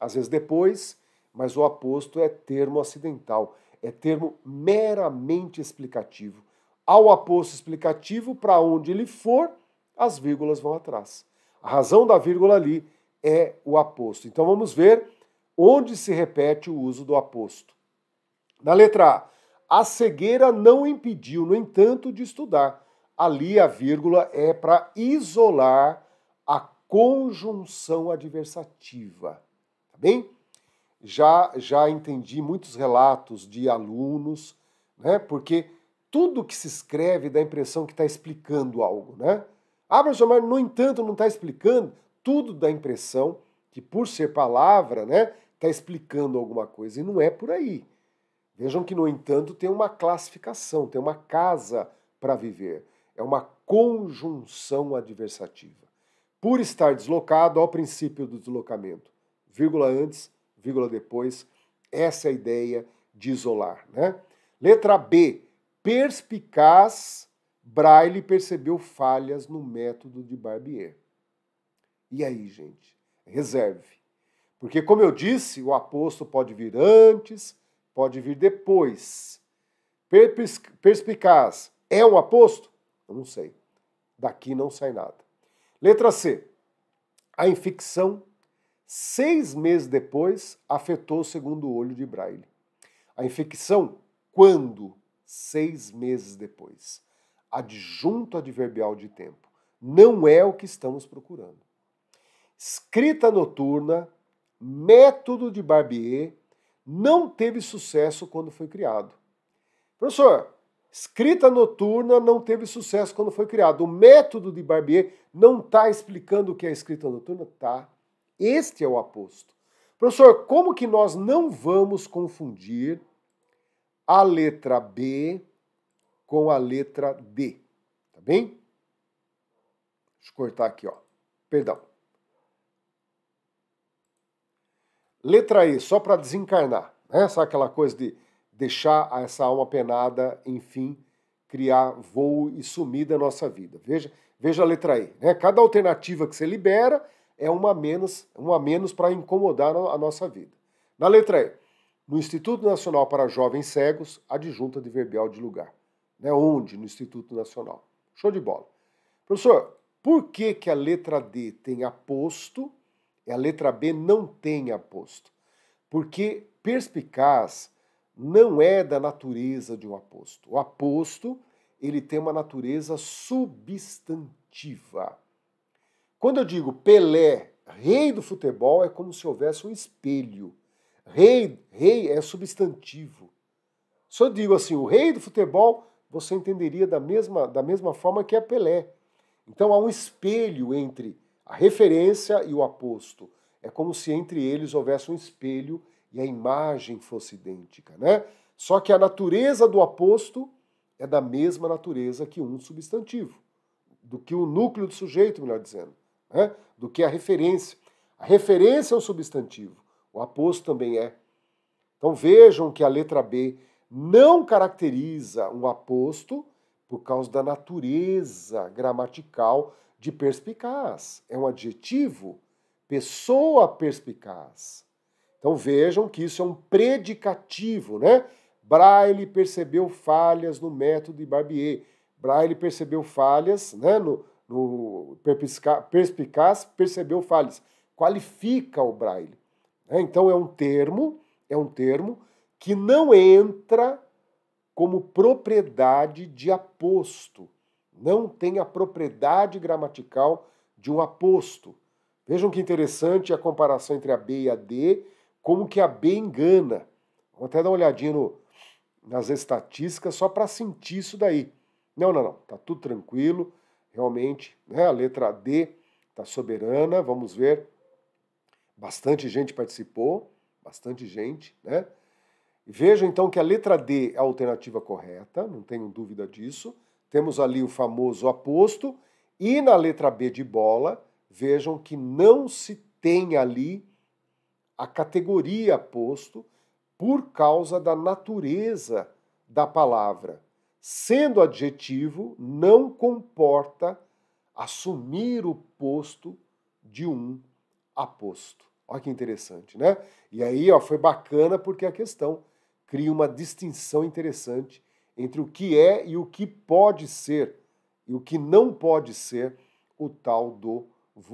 às vezes depois, mas o aposto é termo acidental, é termo meramente explicativo. Ao aposto explicativo, para onde ele for, as vírgulas vão atrás. A razão da vírgula ali é o aposto. Então vamos ver onde se repete o uso do aposto. Na letra A, a cegueira não impediu, no entanto, de estudar ali a vírgula é para isolar a conjunção adversativa, tá bem? Já, já entendi muitos relatos de alunos, né? Porque tudo que se escreve dá a impressão que está explicando algo, né? Ah, professor, mas no entanto não está explicando. Tudo dá a impressão que por ser palavra, né, está explicando alguma coisa. E não é por aí. Vejam que, no entanto, tem uma classificação, tem uma casa para viver é uma conjunção adversativa. Por estar deslocado, ao princípio do deslocamento, vírgula antes, vírgula depois, essa é a ideia de isolar. Né? Letra B, perspicaz, Braille percebeu falhas no método de Barbier. E aí, gente, reserve. Porque, como eu disse, o apóstolo pode vir antes, pode vir depois. Perspicaz é um apóstolo? Eu não sei. Daqui não sai nada. Letra C. A infecção, seis meses depois, afetou o segundo olho de Braille. A infecção, quando? Seis meses depois. Adjunto adverbial de tempo. Não é o que estamos procurando. Escrita noturna, método de Barbier, não teve sucesso quando foi criado. Professor, Escrita noturna não teve sucesso quando foi criado. O método de Barbier não está explicando o que é escrita noturna? Tá. Este é o aposto. Professor, como que nós não vamos confundir a letra B com a letra D? Tá bem? Deixa eu cortar aqui, ó. Perdão. Letra E, só para desencarnar, né? Sabe aquela coisa de deixar essa alma penada, enfim, criar voo e sumir da nossa vida. Veja, veja a letra E. Né? Cada alternativa que você libera é uma menos, uma menos para incomodar a nossa vida. Na letra E, no Instituto Nacional para Jovens Cegos, adjunta de verbial de lugar. Né? Onde? No Instituto Nacional. Show de bola. Professor, por que, que a letra D tem aposto e a letra B não tem aposto? Porque perspicaz não é da natureza de um aposto. O aposto, ele tem uma natureza substantiva. Quando eu digo Pelé, rei do futebol, é como se houvesse um espelho. Rei, rei é substantivo. Se eu digo assim, o rei do futebol, você entenderia da mesma, da mesma forma que é Pelé. Então há um espelho entre a referência e o aposto. É como se entre eles houvesse um espelho e a imagem fosse idêntica, né? Só que a natureza do aposto é da mesma natureza que um substantivo, do que o núcleo do sujeito, melhor dizendo, né? do que a referência. A referência é um substantivo, o aposto também é. Então vejam que a letra B não caracteriza um aposto por causa da natureza gramatical de perspicaz. É um adjetivo, pessoa perspicaz. Então vejam que isso é um predicativo, né? Braille percebeu falhas no método de Barbier. Braille percebeu falhas, né? No, no perspicaz percebeu falhas. Qualifica o Braille. Né? Então é um termo, é um termo que não entra como propriedade de aposto. Não tem a propriedade gramatical de um aposto. Vejam que interessante a comparação entre a B e a D como que a B engana. Vou até dar uma olhadinha no, nas estatísticas só para sentir isso daí. Não, não, não, tá tudo tranquilo, realmente, né? A letra D tá soberana, vamos ver. Bastante gente participou, bastante gente, né? Vejam então que a letra D é a alternativa correta, não tenho dúvida disso. Temos ali o famoso aposto. E na letra B de bola, vejam que não se tem ali a categoria posto por causa da natureza da palavra. Sendo adjetivo, não comporta assumir o posto de um aposto. Olha que interessante, né? E aí ó, foi bacana porque a questão cria uma distinção interessante entre o que é e o que pode ser, e o que não pode ser o tal do,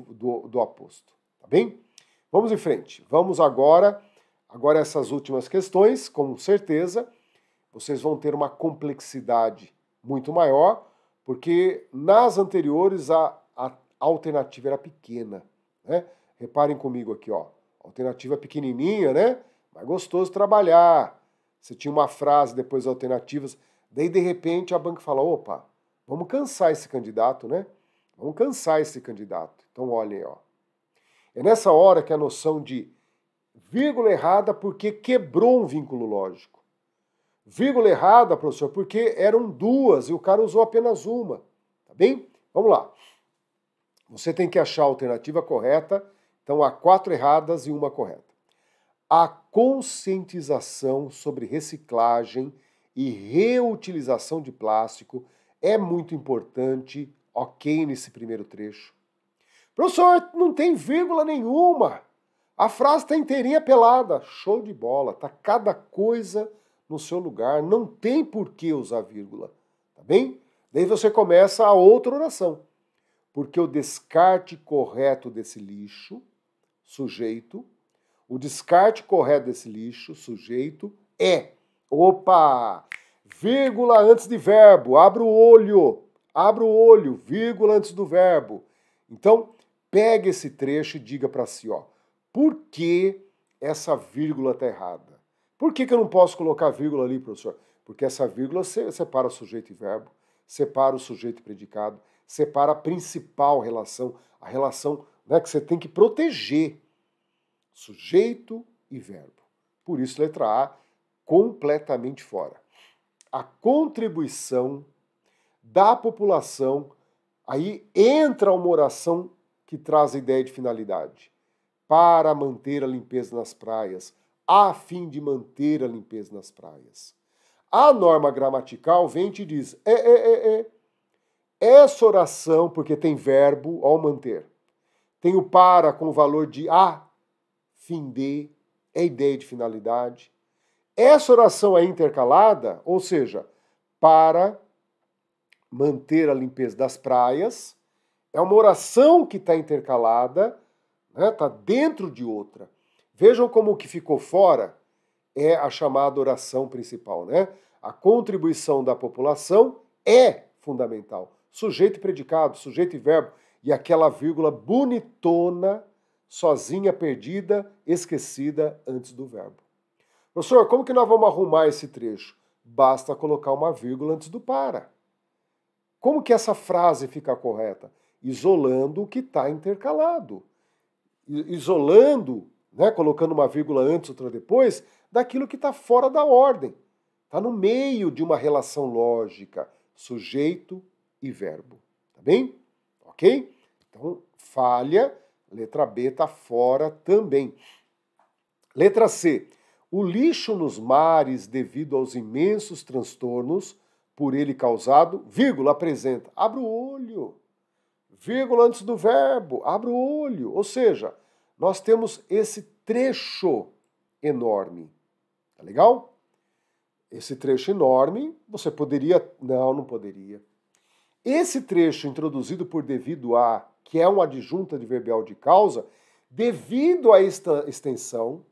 do, do aposto. Tá bem? Vamos em frente. Vamos agora, agora essas últimas questões, com certeza, vocês vão ter uma complexidade muito maior, porque nas anteriores a, a alternativa era pequena, né? Reparem comigo aqui, ó. Alternativa pequenininha, né? Mas gostoso trabalhar. Você tinha uma frase depois alternativas, daí de repente a banca fala: "Opa, vamos cansar esse candidato, né? Vamos cansar esse candidato". Então olhem, ó. É nessa hora que a noção de vírgula errada porque quebrou um vínculo lógico. Vírgula errada, professor, porque eram duas e o cara usou apenas uma. Tá bem? Vamos lá. Você tem que achar a alternativa correta. Então há quatro erradas e uma correta. A conscientização sobre reciclagem e reutilização de plástico é muito importante, ok, nesse primeiro trecho. Professor, não tem vírgula nenhuma. A frase está inteirinha pelada. Show de bola. Tá cada coisa no seu lugar. Não tem por que usar vírgula. Tá bem? Daí você começa a outra oração. Porque o descarte correto desse lixo, sujeito, o descarte correto desse lixo, sujeito, é. Opa! Vírgula antes de verbo. Abra o olho. Abra o olho. Vírgula antes do verbo. Então, pegue esse trecho e diga para si, ó, por que essa vírgula está errada? Por que, que eu não posso colocar vírgula ali, professor? Porque essa vírgula separa sujeito e verbo, separa o sujeito e predicado, separa a principal relação, a relação né, que você tem que proteger, sujeito e verbo. Por isso, letra A, completamente fora. A contribuição da população, aí entra uma oração que traz a ideia de finalidade. Para manter a limpeza nas praias, a fim de manter a limpeza nas praias. A norma gramatical vem e te diz: é, é, é, é. Essa oração, porque tem verbo ao manter, tem o para com o valor de a, fim de, é ideia de finalidade. Essa oração é intercalada, ou seja, para manter a limpeza das praias, é uma oração que está intercalada, está né? Tá dentro de outra. Vejam como o que ficou fora é a chamada oração principal. Né? A contribuição da população é fundamental. Sujeito e predicado, sujeito e verbo, e aquela vírgula bonitona, sozinha, perdida, esquecida antes do verbo. Professor, como que nós vamos arrumar esse trecho? Basta colocar uma vírgula antes do para. Como que essa frase fica correta? isolando o que está intercalado, isolando, né, colocando uma vírgula antes, outra depois, daquilo que está fora da ordem. Está no meio de uma relação lógica, sujeito e verbo. Tá bem? Ok? Então, falha, letra B está fora também. Letra C. O lixo nos mares, devido aos imensos transtornos por ele causado, vírgula, apresenta. abre o olho vírgula antes do verbo, abra o olho. Ou seja, nós temos esse trecho enorme. Tá legal? Esse trecho enorme, você poderia. Não, não poderia. Esse trecho introduzido por devido a, que é um adjunto adverbial de causa, devido a esta extensão,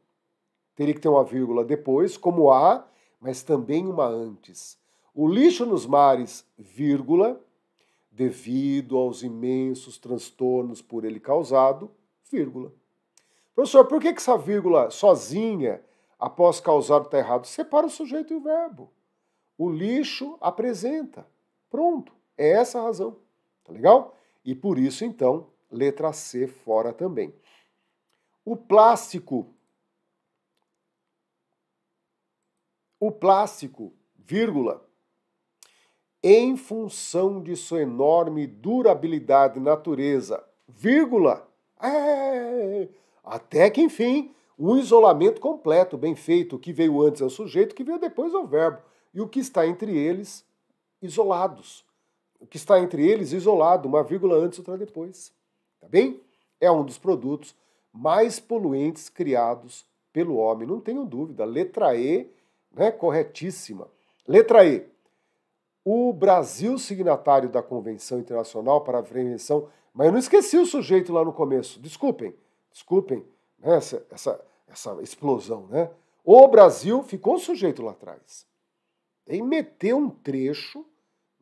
teria que ter uma vírgula depois, como a, mas também uma antes. O lixo nos mares, vírgula, devido aos imensos transtornos por ele causado, vírgula. Professor, por que, essa vírgula sozinha, após causado, está errado? Separa o sujeito e o verbo. O lixo apresenta. Pronto. É essa a razão. Tá legal? E por isso, então, letra C fora também. O plástico. O plástico, vírgula, em função de sua enorme durabilidade e natureza, vírgula, é, até que enfim, o isolamento completo, bem feito, o que veio antes é o sujeito, o que veio depois é o verbo, e o que está entre eles, isolados. O que está entre eles, isolado, uma vírgula antes, outra depois. Tá bem? É um dos produtos mais poluentes criados pelo homem, não tenho dúvida. Letra E, né, corretíssima. Letra E o Brasil signatário da Convenção Internacional para a Prevenção. Mas eu não esqueci o sujeito lá no começo. Desculpem, desculpem né, essa, essa, essa explosão, né? O Brasil ficou sujeito lá atrás. E meteu um trecho,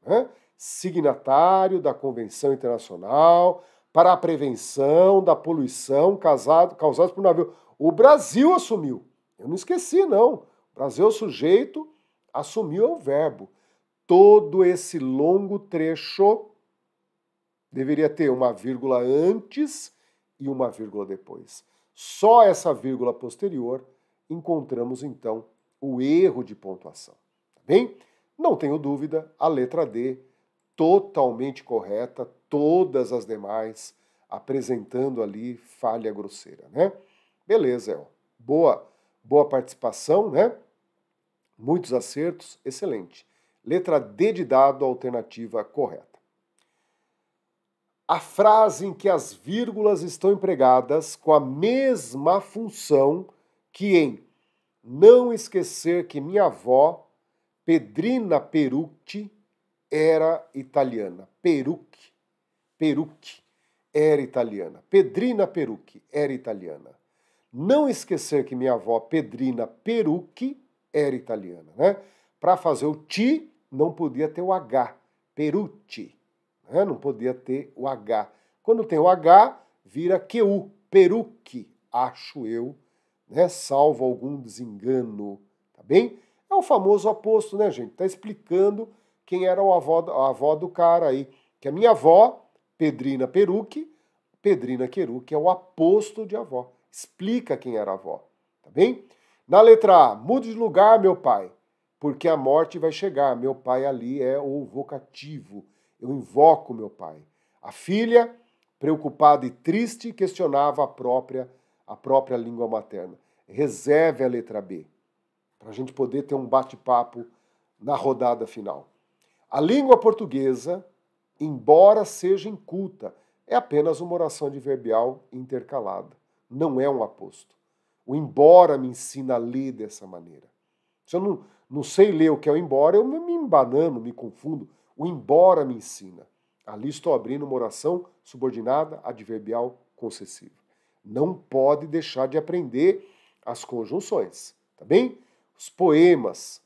né, signatário da Convenção Internacional para a Prevenção da Poluição causada por navio. O Brasil assumiu. Eu não esqueci, não. O Brasil, é sujeito, assumiu é o verbo todo esse longo trecho deveria ter uma vírgula antes e uma vírgula depois. Só essa vírgula posterior encontramos então o erro de pontuação. Tá bem? Não tenho dúvida, a letra D totalmente correta, todas as demais apresentando ali falha grosseira, né? Beleza, Boa, boa participação, né? Muitos acertos, excelente. Letra D de dado, alternativa correta. A frase em que as vírgulas estão empregadas com a mesma função que em Não esquecer que minha avó, Pedrina Perucci, era italiana. Perucci. Perucci era italiana. Pedrina Perucci era italiana. Não esquecer que minha avó Pedrina Perucci era italiana, né? Para fazer o ti, não podia ter o H, Perucci. Né? Não podia ter o H. Quando tem o H, vira QU, Peruque, acho eu, né? salvo algum desengano, tá bem? É o famoso aposto, né, gente? Tá explicando quem era o avó, a avó do cara aí. Que a minha avó, Pedrina Peruque, Pedrina Queruque é o aposto de avó. Explica quem era a avó, tá bem? Na letra A, mude de lugar, meu pai porque a morte vai chegar. Meu pai ali é o vocativo. Eu invoco meu pai. A filha, preocupada e triste, questionava a própria a própria língua materna. Reserve a letra B, para a gente poder ter um bate-papo na rodada final. A língua portuguesa, embora seja inculta, é apenas uma oração adverbial intercalada, não é um aposto. O embora me ensina a ler dessa maneira. Se eu não, não sei ler o que é o embora, eu me embanano, me confundo. O embora me ensina. Ali estou abrindo uma oração subordinada, adverbial, concessiva. Não pode deixar de aprender as conjunções, tá bem? Os poemas,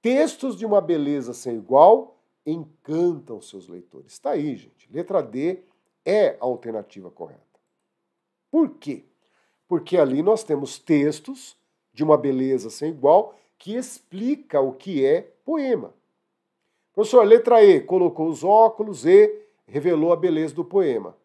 textos de uma beleza sem igual, encantam seus leitores. Está aí, gente. Letra D é a alternativa correta. Por quê? Porque ali nós temos textos de uma beleza sem igual que explica o que é poema. Professor, letra E, colocou os óculos e revelou a beleza do poema.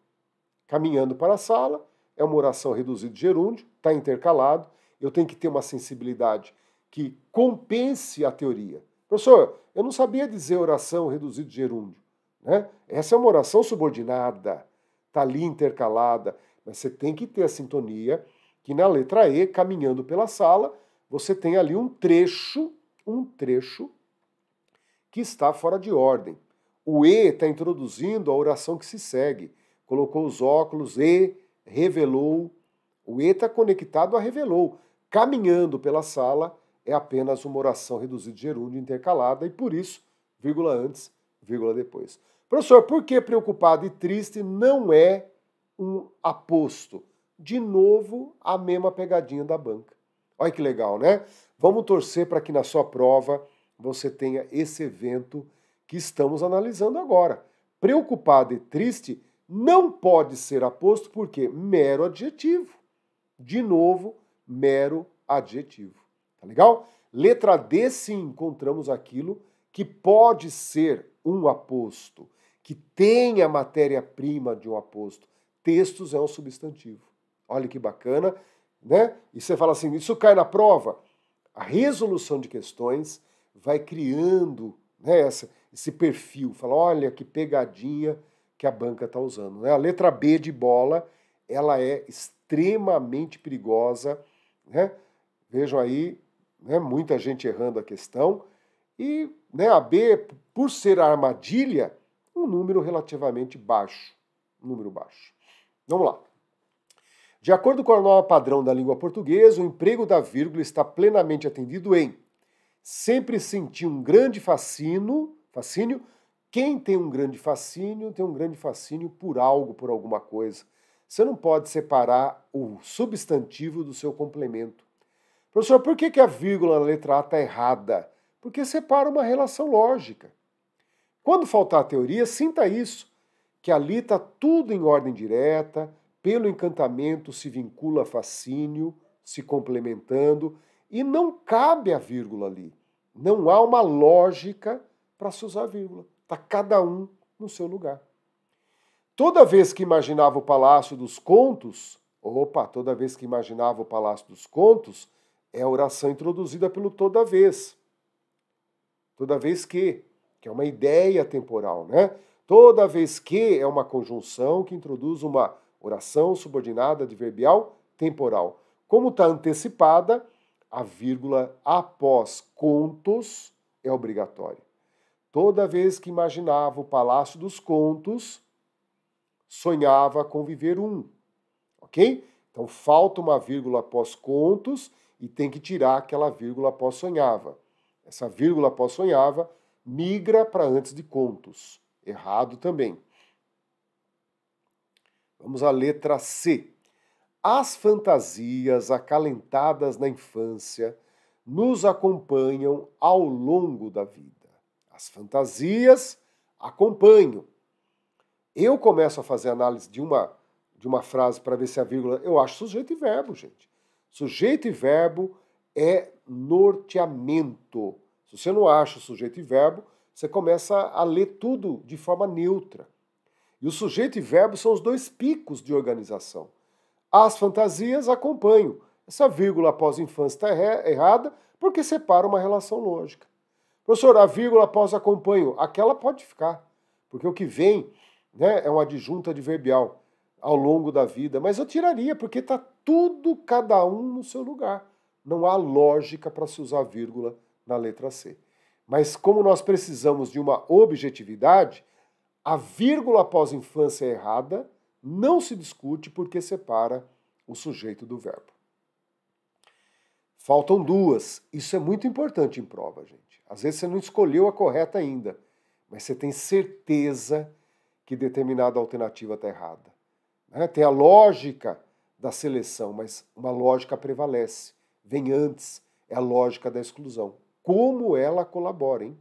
Caminhando para a sala, é uma oração reduzida de gerúndio, está intercalado, eu tenho que ter uma sensibilidade que compense a teoria. Professor, eu não sabia dizer oração reduzida de gerúndio. Né? Essa é uma oração subordinada, está ali intercalada, mas você tem que ter a sintonia que na letra E, caminhando pela sala, você tem ali um trecho, um trecho que está fora de ordem. O E está introduzindo a oração que se segue. Colocou os óculos, E, revelou. O E está conectado a revelou. Caminhando pela sala é apenas uma oração reduzida de gerúndio intercalada e por isso, vírgula antes, vírgula depois. Professor, por que preocupado e triste não é um aposto? De novo, a mesma pegadinha da banca. Olha que legal, né? Vamos torcer para que na sua prova você tenha esse evento que estamos analisando agora. Preocupado e triste não pode ser aposto porque mero adjetivo. De novo, mero adjetivo. Tá legal? Letra D, sim, encontramos aquilo que pode ser um aposto, que tem a matéria-prima de um aposto. Textos é um substantivo. Olha que bacana né? E você fala assim, isso cai na prova. A resolução de questões vai criando né, essa, esse perfil. Fala, olha que pegadinha que a banca está usando. Né? A letra B de bola, ela é extremamente perigosa. Né? Vejam aí, né, muita gente errando a questão. E né, a B, por ser a armadilha, um número relativamente baixo. Um número baixo. Vamos lá. De acordo com a norma padrão da língua portuguesa, o emprego da vírgula está plenamente atendido em sempre senti um grande fascínio, fascínio. Quem tem um grande fascínio tem um grande fascínio por algo, por alguma coisa. Você não pode separar o substantivo do seu complemento. Professor, por que, que a vírgula na letra A está errada? Porque separa uma relação lógica. Quando faltar a teoria, sinta isso, que ali está tudo em ordem direta, pelo encantamento se vincula fascínio, se complementando, e não cabe a vírgula ali. Não há uma lógica para se usar vírgula. Está cada um no seu lugar. Toda vez que imaginava o Palácio dos Contos, opa, toda vez que imaginava o Palácio dos Contos, é a oração introduzida pelo toda vez. Toda vez que, que é uma ideia temporal, né? Toda vez que é uma conjunção que introduz uma oração subordinada, adverbial, temporal. Como está antecipada, a vírgula após contos é obrigatória. Toda vez que imaginava o Palácio dos Contos, sonhava com viver um. Ok? Então falta uma vírgula após contos e tem que tirar aquela vírgula após sonhava. Essa vírgula após sonhava migra para antes de contos. Errado também. Vamos à letra C. As fantasias acalentadas na infância nos acompanham ao longo da vida. As fantasias acompanham. Eu começo a fazer análise de uma de uma frase para ver se a vírgula, eu acho sujeito e verbo, gente. Sujeito e verbo é norteamento. Se você não acha sujeito e verbo, você começa a ler tudo de forma neutra. E o sujeito e verbo são os dois picos de organização. As fantasias acompanham. Essa vírgula após infância está errada porque separa uma relação lógica. Professor, a vírgula após acompanho, aquela pode ficar, porque o que vem né, é uma adjunta adverbial ao longo da vida, mas eu tiraria, porque está tudo, cada um no seu lugar. Não há lógica para se usar vírgula na letra C. Mas como nós precisamos de uma objetividade, a vírgula após infância é errada não se discute porque separa o sujeito do verbo. Faltam duas. Isso é muito importante em prova, gente. Às vezes você não escolheu a correta ainda, mas você tem certeza que determinada alternativa está errada. Né? Tem a lógica da seleção, mas uma lógica prevalece. Vem antes, é a lógica da exclusão. Como ela colabora, hein?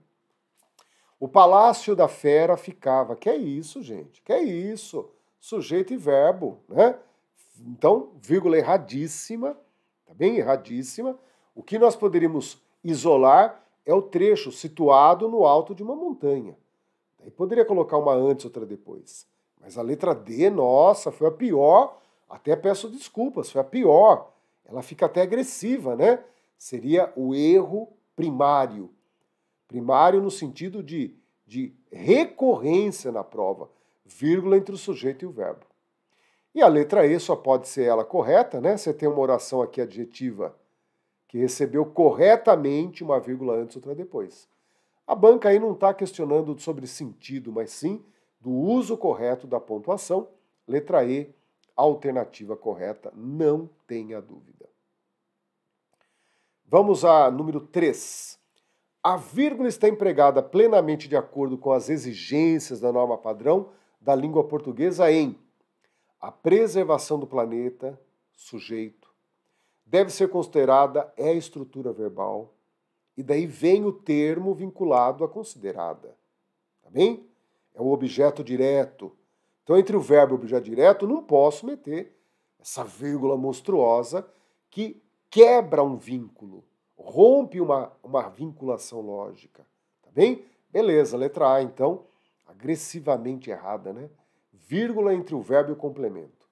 O palácio da fera ficava. Que é isso, gente? Que é isso? Sujeito e verbo, né? Então, vírgula erradíssima, tá bem? Erradíssima. O que nós poderíamos isolar é o trecho situado no alto de uma montanha. Aí poderia colocar uma antes, outra depois. Mas a letra D, nossa, foi a pior. Até peço desculpas, foi a pior. Ela fica até agressiva, né? Seria o erro primário. Primário no sentido de, de recorrência na prova, vírgula entre o sujeito e o verbo. E a letra E só pode ser ela correta, né? Você tem uma oração aqui adjetiva que recebeu corretamente uma vírgula antes, outra depois. A banca aí não está questionando sobre sentido, mas sim do uso correto da pontuação. Letra E, alternativa correta, não tenha dúvida. Vamos a número 3. A vírgula está empregada plenamente de acordo com as exigências da norma padrão da língua portuguesa em a preservação do planeta, sujeito, deve ser considerada é a estrutura verbal, e daí vem o termo vinculado à considerada. Tá bem? É o objeto direto. Então, entre o verbo e o objeto direto, não posso meter essa vírgula monstruosa que quebra um vínculo rompe uma, uma vinculação lógica. Tá bem? Beleza, letra A, então, agressivamente errada, né? Vírgula entre o verbo e o complemento.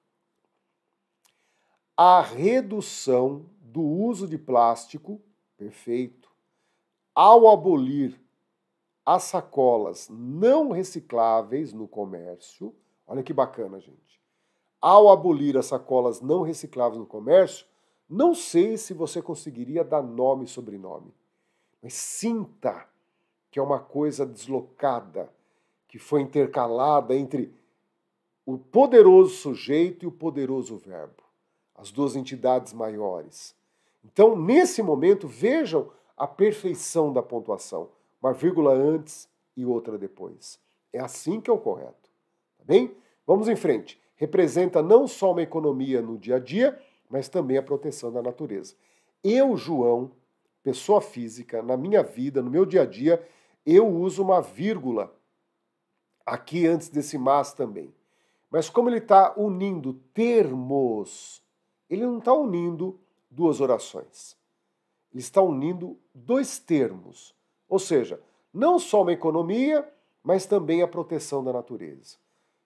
A redução do uso de plástico, perfeito, ao abolir as sacolas não recicláveis no comércio, olha que bacana, gente. Ao abolir as sacolas não recicláveis no comércio, não sei se você conseguiria dar nome e sobrenome, mas sinta que é uma coisa deslocada, que foi intercalada entre o poderoso sujeito e o poderoso verbo, as duas entidades maiores. Então, nesse momento, vejam a perfeição da pontuação, uma vírgula antes e outra depois. É assim que é o correto, tá bem? Vamos em frente. Representa não só uma economia no dia a dia, mas também a proteção da natureza. Eu, João, pessoa física, na minha vida, no meu dia a dia, eu uso uma vírgula aqui antes desse mas também. Mas como ele está unindo termos, ele não está unindo duas orações. Ele está unindo dois termos. Ou seja, não só uma economia, mas também a proteção da natureza.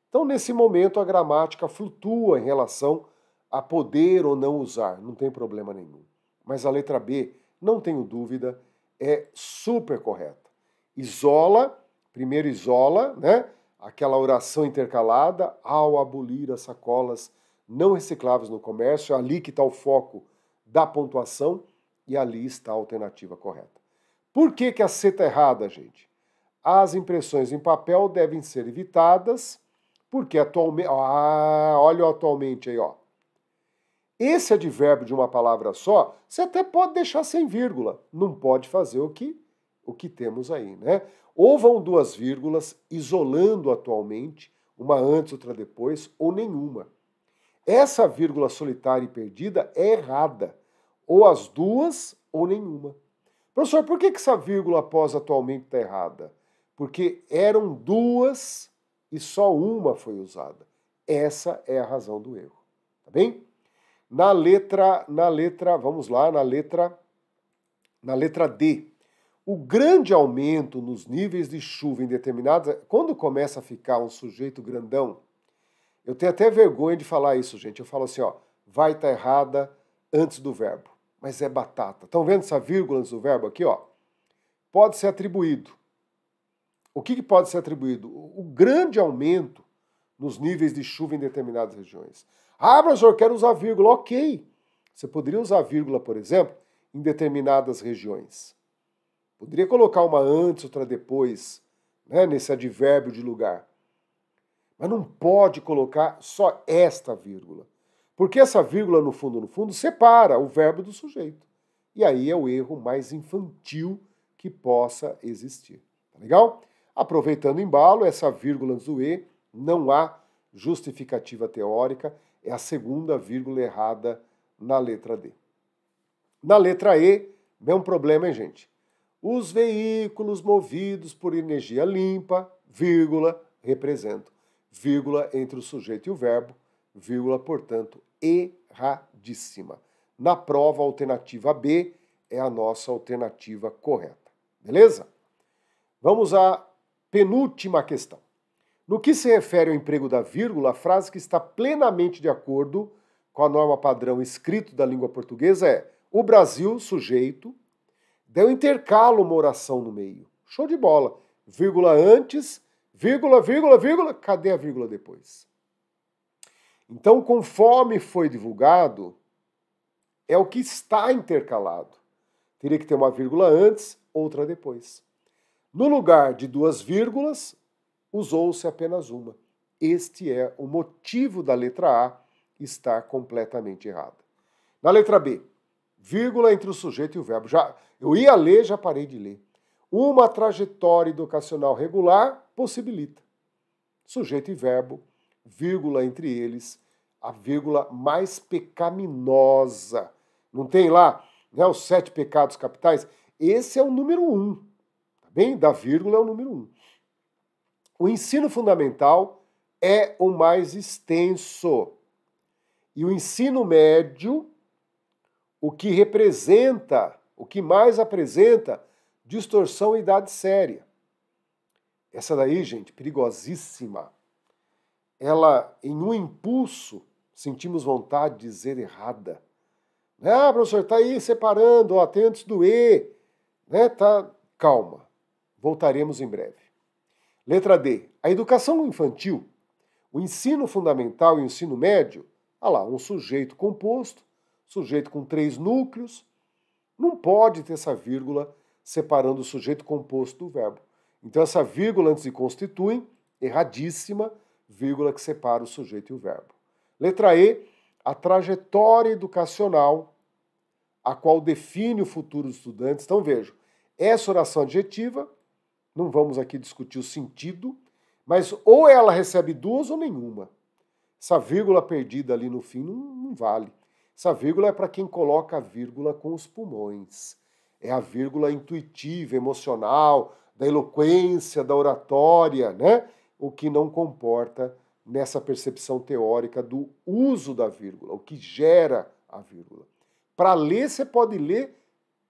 Então, nesse momento, a gramática flutua em relação a poder ou não usar, não tem problema nenhum. Mas a letra B, não tenho dúvida, é super correta. Isola, primeiro isola, né? Aquela oração intercalada, ao abolir as sacolas não recicláveis no comércio, é ali que está o foco da pontuação e ali está a alternativa correta. Por que, que a C está errada, gente? As impressões em papel devem ser evitadas, porque atualmente. Ah, olha atualmente aí, ó esse advérbio de uma palavra só, você até pode deixar sem vírgula. Não pode fazer o que o que temos aí, né? Ou vão duas vírgulas isolando atualmente, uma antes, outra depois, ou nenhuma. Essa vírgula solitária e perdida é errada. Ou as duas ou nenhuma. Professor, por que, que essa vírgula após atualmente está errada? Porque eram duas e só uma foi usada. Essa é a razão do erro. Tá bem? Na letra, na letra, vamos lá, na letra na letra D. O grande aumento nos níveis de chuva em determinadas, é, quando começa a ficar um sujeito grandão, eu tenho até vergonha de falar isso, gente. Eu falo assim, ó, vai estar tá errada antes do verbo, mas é batata. Estão vendo essa vírgula antes do verbo aqui, ó? Pode ser atribuído. O que, que pode ser atribuído? O grande aumento nos níveis de chuva em determinadas regiões. Ah, professor, eu quero usar vírgula. Ok. Você poderia usar vírgula, por exemplo, em determinadas regiões. Poderia colocar uma antes, outra depois, né, nesse advérbio de lugar. Mas não pode colocar só esta vírgula. Porque essa vírgula, no fundo, no fundo, separa o verbo do sujeito. E aí é o erro mais infantil que possa existir. Tá legal? Aproveitando o embalo, essa vírgula antes do E, não há justificativa teórica é a segunda vírgula errada na letra D. Na letra E, mesmo problema, hein, gente? Os veículos movidos por energia limpa, vírgula, representam, vírgula entre o sujeito e o verbo, vírgula, portanto, erradíssima. Na prova, a alternativa B é a nossa alternativa correta. Beleza? Vamos à penúltima questão. No que se refere ao emprego da vírgula, a frase que está plenamente de acordo com a norma padrão escrito da língua portuguesa é o Brasil, sujeito, deu intercalo uma oração no meio. Show de bola. Vírgula antes, vírgula, vírgula, vírgula, cadê a vírgula depois? Então, conforme foi divulgado, é o que está intercalado. Teria que ter uma vírgula antes, outra depois. No lugar de duas vírgulas, usou-se apenas uma. Este é o motivo da letra A estar completamente errada. Na letra B, vírgula entre o sujeito e o verbo. Já, eu ia ler, já parei de ler. Uma trajetória educacional regular possibilita. Sujeito e verbo, vírgula entre eles, a vírgula mais pecaminosa. Não tem lá né, os sete pecados capitais? Esse é o número um, tá bem? Da vírgula é o número um. O ensino fundamental é o mais extenso. E o ensino médio, o que representa, o que mais apresenta, distorção e idade séria. Essa daí, gente, perigosíssima. Ela, em um impulso, sentimos vontade de dizer errada. Ah, professor, está aí separando, ó, tem antes do E. Né? Tá, calma. Voltaremos em breve. Letra D. A educação infantil, o ensino fundamental e o ensino médio, olha ah lá, um sujeito composto, sujeito com três núcleos, não pode ter essa vírgula separando o sujeito composto do verbo. Então, essa vírgula antes de constituem, erradíssima, vírgula que separa o sujeito e o verbo. Letra E, a trajetória educacional, a qual define o futuro dos estudantes. Então, vejo, essa oração adjetiva não vamos aqui discutir o sentido, mas ou ela recebe duas ou nenhuma. Essa vírgula perdida ali no fim não, não vale. Essa vírgula é para quem coloca a vírgula com os pulmões. É a vírgula intuitiva, emocional, da eloquência, da oratória, né? O que não comporta nessa percepção teórica do uso da vírgula, o que gera a vírgula. Para ler, você pode ler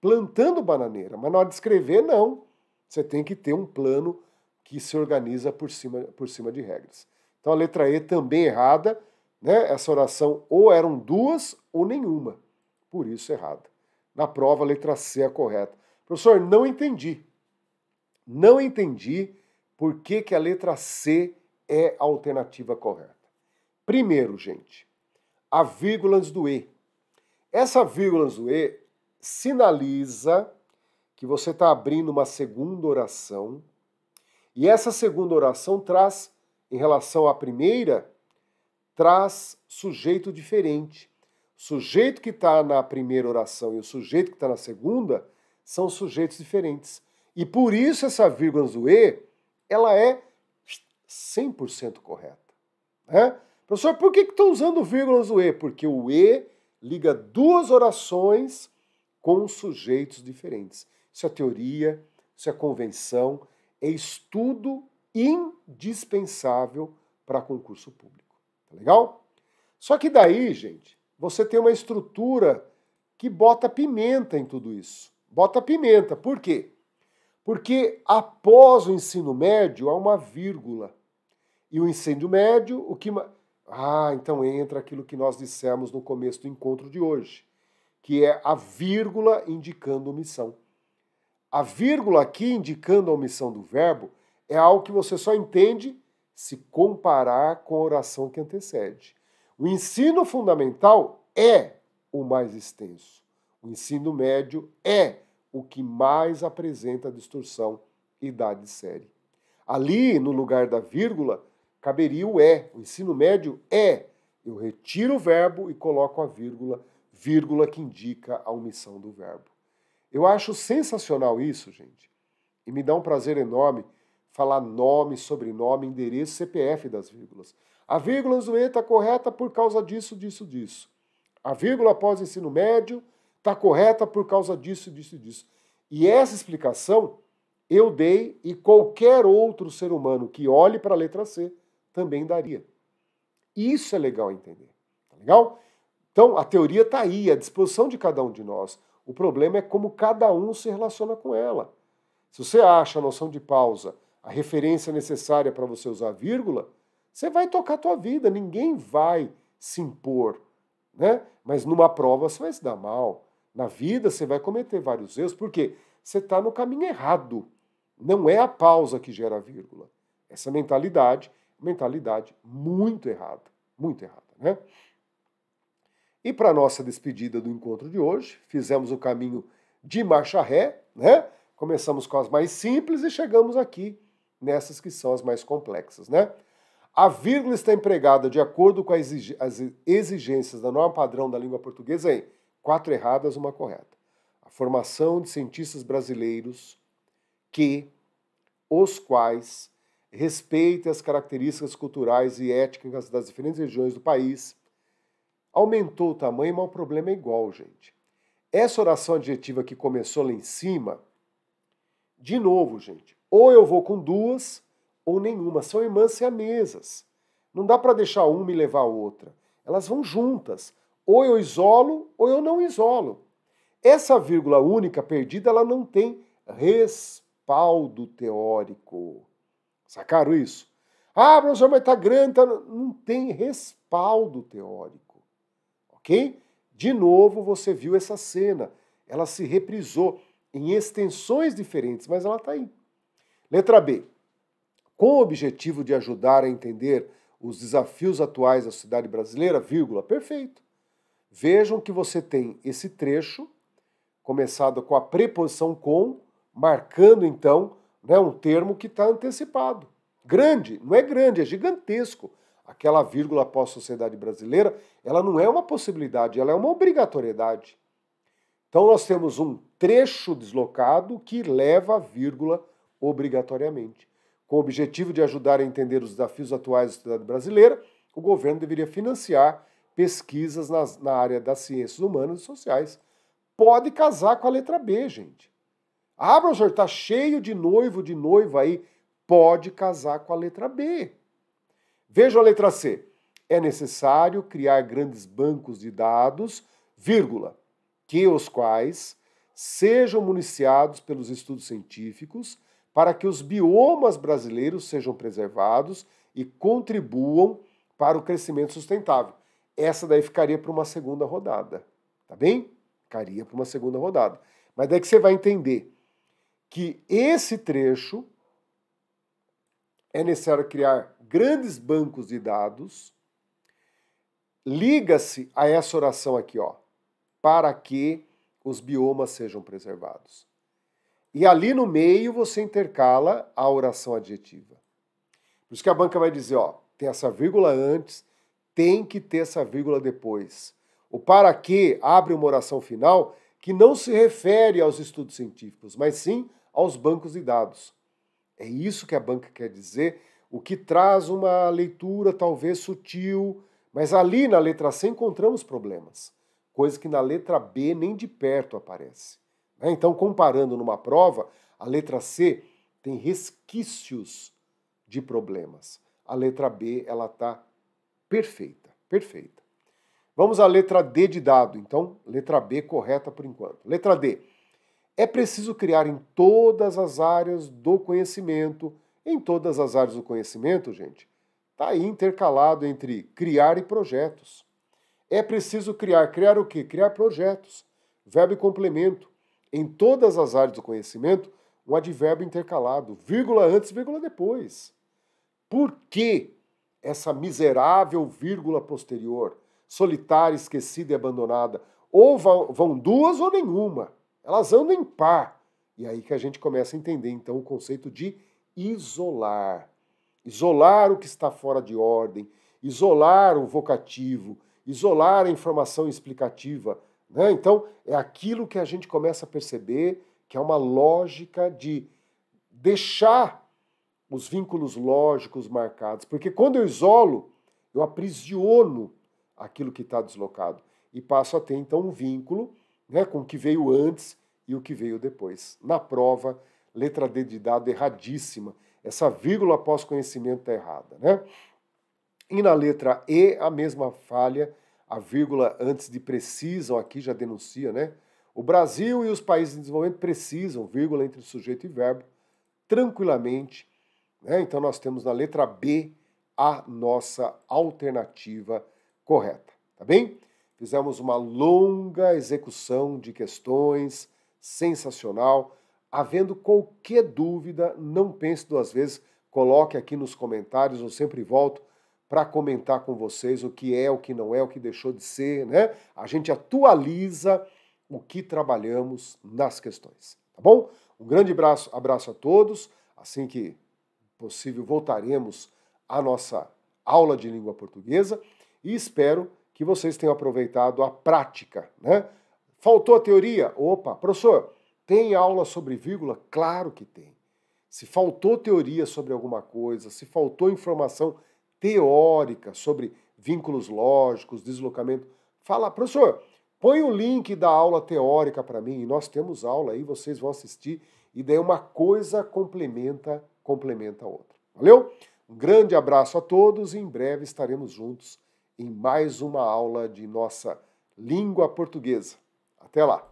plantando bananeira, mas na hora de escrever, não você tem que ter um plano que se organiza por cima, por cima de regras. Então a letra E também errada, né? Essa oração ou eram duas ou nenhuma. Por isso errada. Na prova, a letra C é correta. Professor, não entendi. Não entendi por que, que a letra C é a alternativa correta. Primeiro, gente, a vírgula antes do E. Essa vírgula antes do E sinaliza que você está abrindo uma segunda oração, e essa segunda oração traz, em relação à primeira, traz sujeito diferente. O sujeito que está na primeira oração e o sujeito que está na segunda são sujeitos diferentes. E por isso essa vírgula do E, ela é 100% correta. Né? Professor, por que estão usando vírgulas do E? Porque o E liga duas orações com sujeitos diferentes isso é teoria, isso é convenção, é estudo indispensável para concurso público. Tá legal? Só que daí, gente, você tem uma estrutura que bota pimenta em tudo isso. Bota pimenta. Por quê? Porque após o ensino médio há uma vírgula. E o ensino médio, o que. Ah, então entra aquilo que nós dissemos no começo do encontro de hoje, que é a vírgula indicando omissão. A vírgula aqui indicando a omissão do verbo é algo que você só entende se comparar com a oração que antecede. O ensino fundamental é o mais extenso. O ensino médio é o que mais apresenta distorção e dá de série. Ali, no lugar da vírgula, caberia o é. O ensino médio é. Eu retiro o verbo e coloco a vírgula, vírgula que indica a omissão do verbo. Eu acho sensacional isso, gente. E me dá um prazer enorme falar nome, sobrenome, endereço, CPF das vírgulas. A vírgula está correta por causa disso, disso, disso. A vírgula após ensino médio está correta por causa disso, disso, disso. E essa explicação eu dei e qualquer outro ser humano que olhe para a letra C também daria. Isso é legal entender. Tá legal? Então, a teoria está aí, à disposição de cada um de nós. O problema é como cada um se relaciona com ela. Se você acha a noção de pausa a referência necessária para você usar vírgula, você vai tocar a tua vida, ninguém vai se impor, né? Mas numa prova você vai se dar mal, na vida você vai cometer vários erros, porque você está no caminho errado. Não é a pausa que gera a vírgula. Essa mentalidade, mentalidade muito errada, muito errada, né? E para nossa despedida do encontro de hoje, fizemos o caminho de marcha ré, né? Começamos com as mais simples e chegamos aqui nessas que são as mais complexas, né? A vírgula está empregada de acordo com as exigências da norma padrão da língua portuguesa em quatro erradas, uma correta. A formação de cientistas brasileiros que os quais respeitem as características culturais e étnicas das diferentes regiões do país aumentou o tamanho, mas o problema é igual, gente. Essa oração adjetiva que começou lá em cima, de novo, gente, ou eu vou com duas ou nenhuma, são irmãs siamesas. Não dá para deixar uma e levar a outra. Elas vão juntas. Ou eu isolo ou eu não isolo. Essa vírgula única perdida, ela não tem respaldo teórico. Sacaram isso? Ah, professor, mas está grande. Tá... Não tem respaldo teórico ok? De novo você viu essa cena. Ela se reprisou em extensões diferentes, mas ela está aí. Letra B. Com o objetivo de ajudar a entender os desafios atuais da cidade brasileira, vírgula, perfeito. Vejam que você tem esse trecho, começado com a preposição com, marcando então né, um termo que está antecipado. Grande, não é grande, é gigantesco aquela vírgula após sociedade brasileira, ela não é uma possibilidade, ela é uma obrigatoriedade. Então nós temos um trecho deslocado que leva a vírgula obrigatoriamente. Com o objetivo de ajudar a entender os desafios atuais da sociedade brasileira, o governo deveria financiar pesquisas nas, na área das ciências humanas e sociais. Pode casar com a letra B, gente. Ah, professor, está cheio de noivo, de noiva aí. Pode casar com a letra B. Veja a letra C. É necessário criar grandes bancos de dados, vírgula, que os quais sejam municiados pelos estudos científicos para que os biomas brasileiros sejam preservados e contribuam para o crescimento sustentável. Essa daí ficaria para uma segunda rodada, tá bem? Ficaria para uma segunda rodada. Mas daí que você vai entender que esse trecho é necessário criar grandes bancos de dados. Liga-se a essa oração aqui, ó, para que os biomas sejam preservados. E ali no meio você intercala a oração adjetiva. Por isso que a banca vai dizer, ó, tem essa vírgula antes, tem que ter essa vírgula depois. O para que abre uma oração final que não se refere aos estudos científicos, mas sim aos bancos de dados. É isso que a banca quer dizer, o que traz uma leitura talvez sutil, mas ali na letra C encontramos problemas, coisa que na letra B nem de perto aparece. Né? Então, comparando numa prova, a letra C tem resquícios de problemas. A letra B ela está perfeita, perfeita. Vamos à letra D de dado, então, letra B correta por enquanto. Letra D. É preciso criar em todas as áreas do conhecimento. Em todas as áreas do conhecimento, gente, está aí intercalado entre criar e projetos. É preciso criar. Criar o quê? Criar projetos. Verbo e complemento. Em todas as áreas do conhecimento, um advérbio intercalado, vírgula antes, vírgula depois. Por que essa miserável vírgula posterior, solitária, esquecida e abandonada? Ou vão duas ou nenhuma. Elas andam em par. E aí que a gente começa a entender então o conceito de isolar. Isolar o que está fora de ordem, isolar o vocativo, isolar a informação explicativa. Né? Então, é aquilo que a gente começa a perceber que é uma lógica de deixar os vínculos lógicos marcados. Porque quando eu isolo, eu aprisiono aquilo que está deslocado e passo a ter então um vínculo né, com o que veio antes e o que veio depois. Na prova, letra D de dado erradíssima. Essa vírgula após conhecimento está errada. Né? E na letra E, a mesma falha, a vírgula antes de precisam aqui já denuncia, né? O Brasil e os países em desenvolvimento precisam, vírgula entre sujeito e verbo, tranquilamente. Né? Então nós temos na letra B a nossa alternativa correta, tá bem? Fizemos uma longa execução de questões, sensacional. Havendo qualquer dúvida, não pense duas vezes, coloque aqui nos comentários, eu sempre volto para comentar com vocês o que é, o que não é, o que deixou de ser, né? A gente atualiza o que trabalhamos nas questões, tá bom? Um grande abraço, abraço a todos. Assim que possível, voltaremos à nossa aula de língua portuguesa e espero que vocês tenham aproveitado a prática, né? Faltou a teoria? Opa, professor, tem aula sobre vírgula? Claro que tem. Se faltou teoria sobre alguma coisa, se faltou informação teórica sobre vínculos lógicos, deslocamento, fala, professor, põe o link da aula teórica para mim, e nós temos aula aí, vocês vão assistir, e daí uma coisa complementa, complementa a outra. Valeu? Um grande abraço a todos e em breve estaremos juntos em mais uma aula de nossa língua portuguesa. Até lá!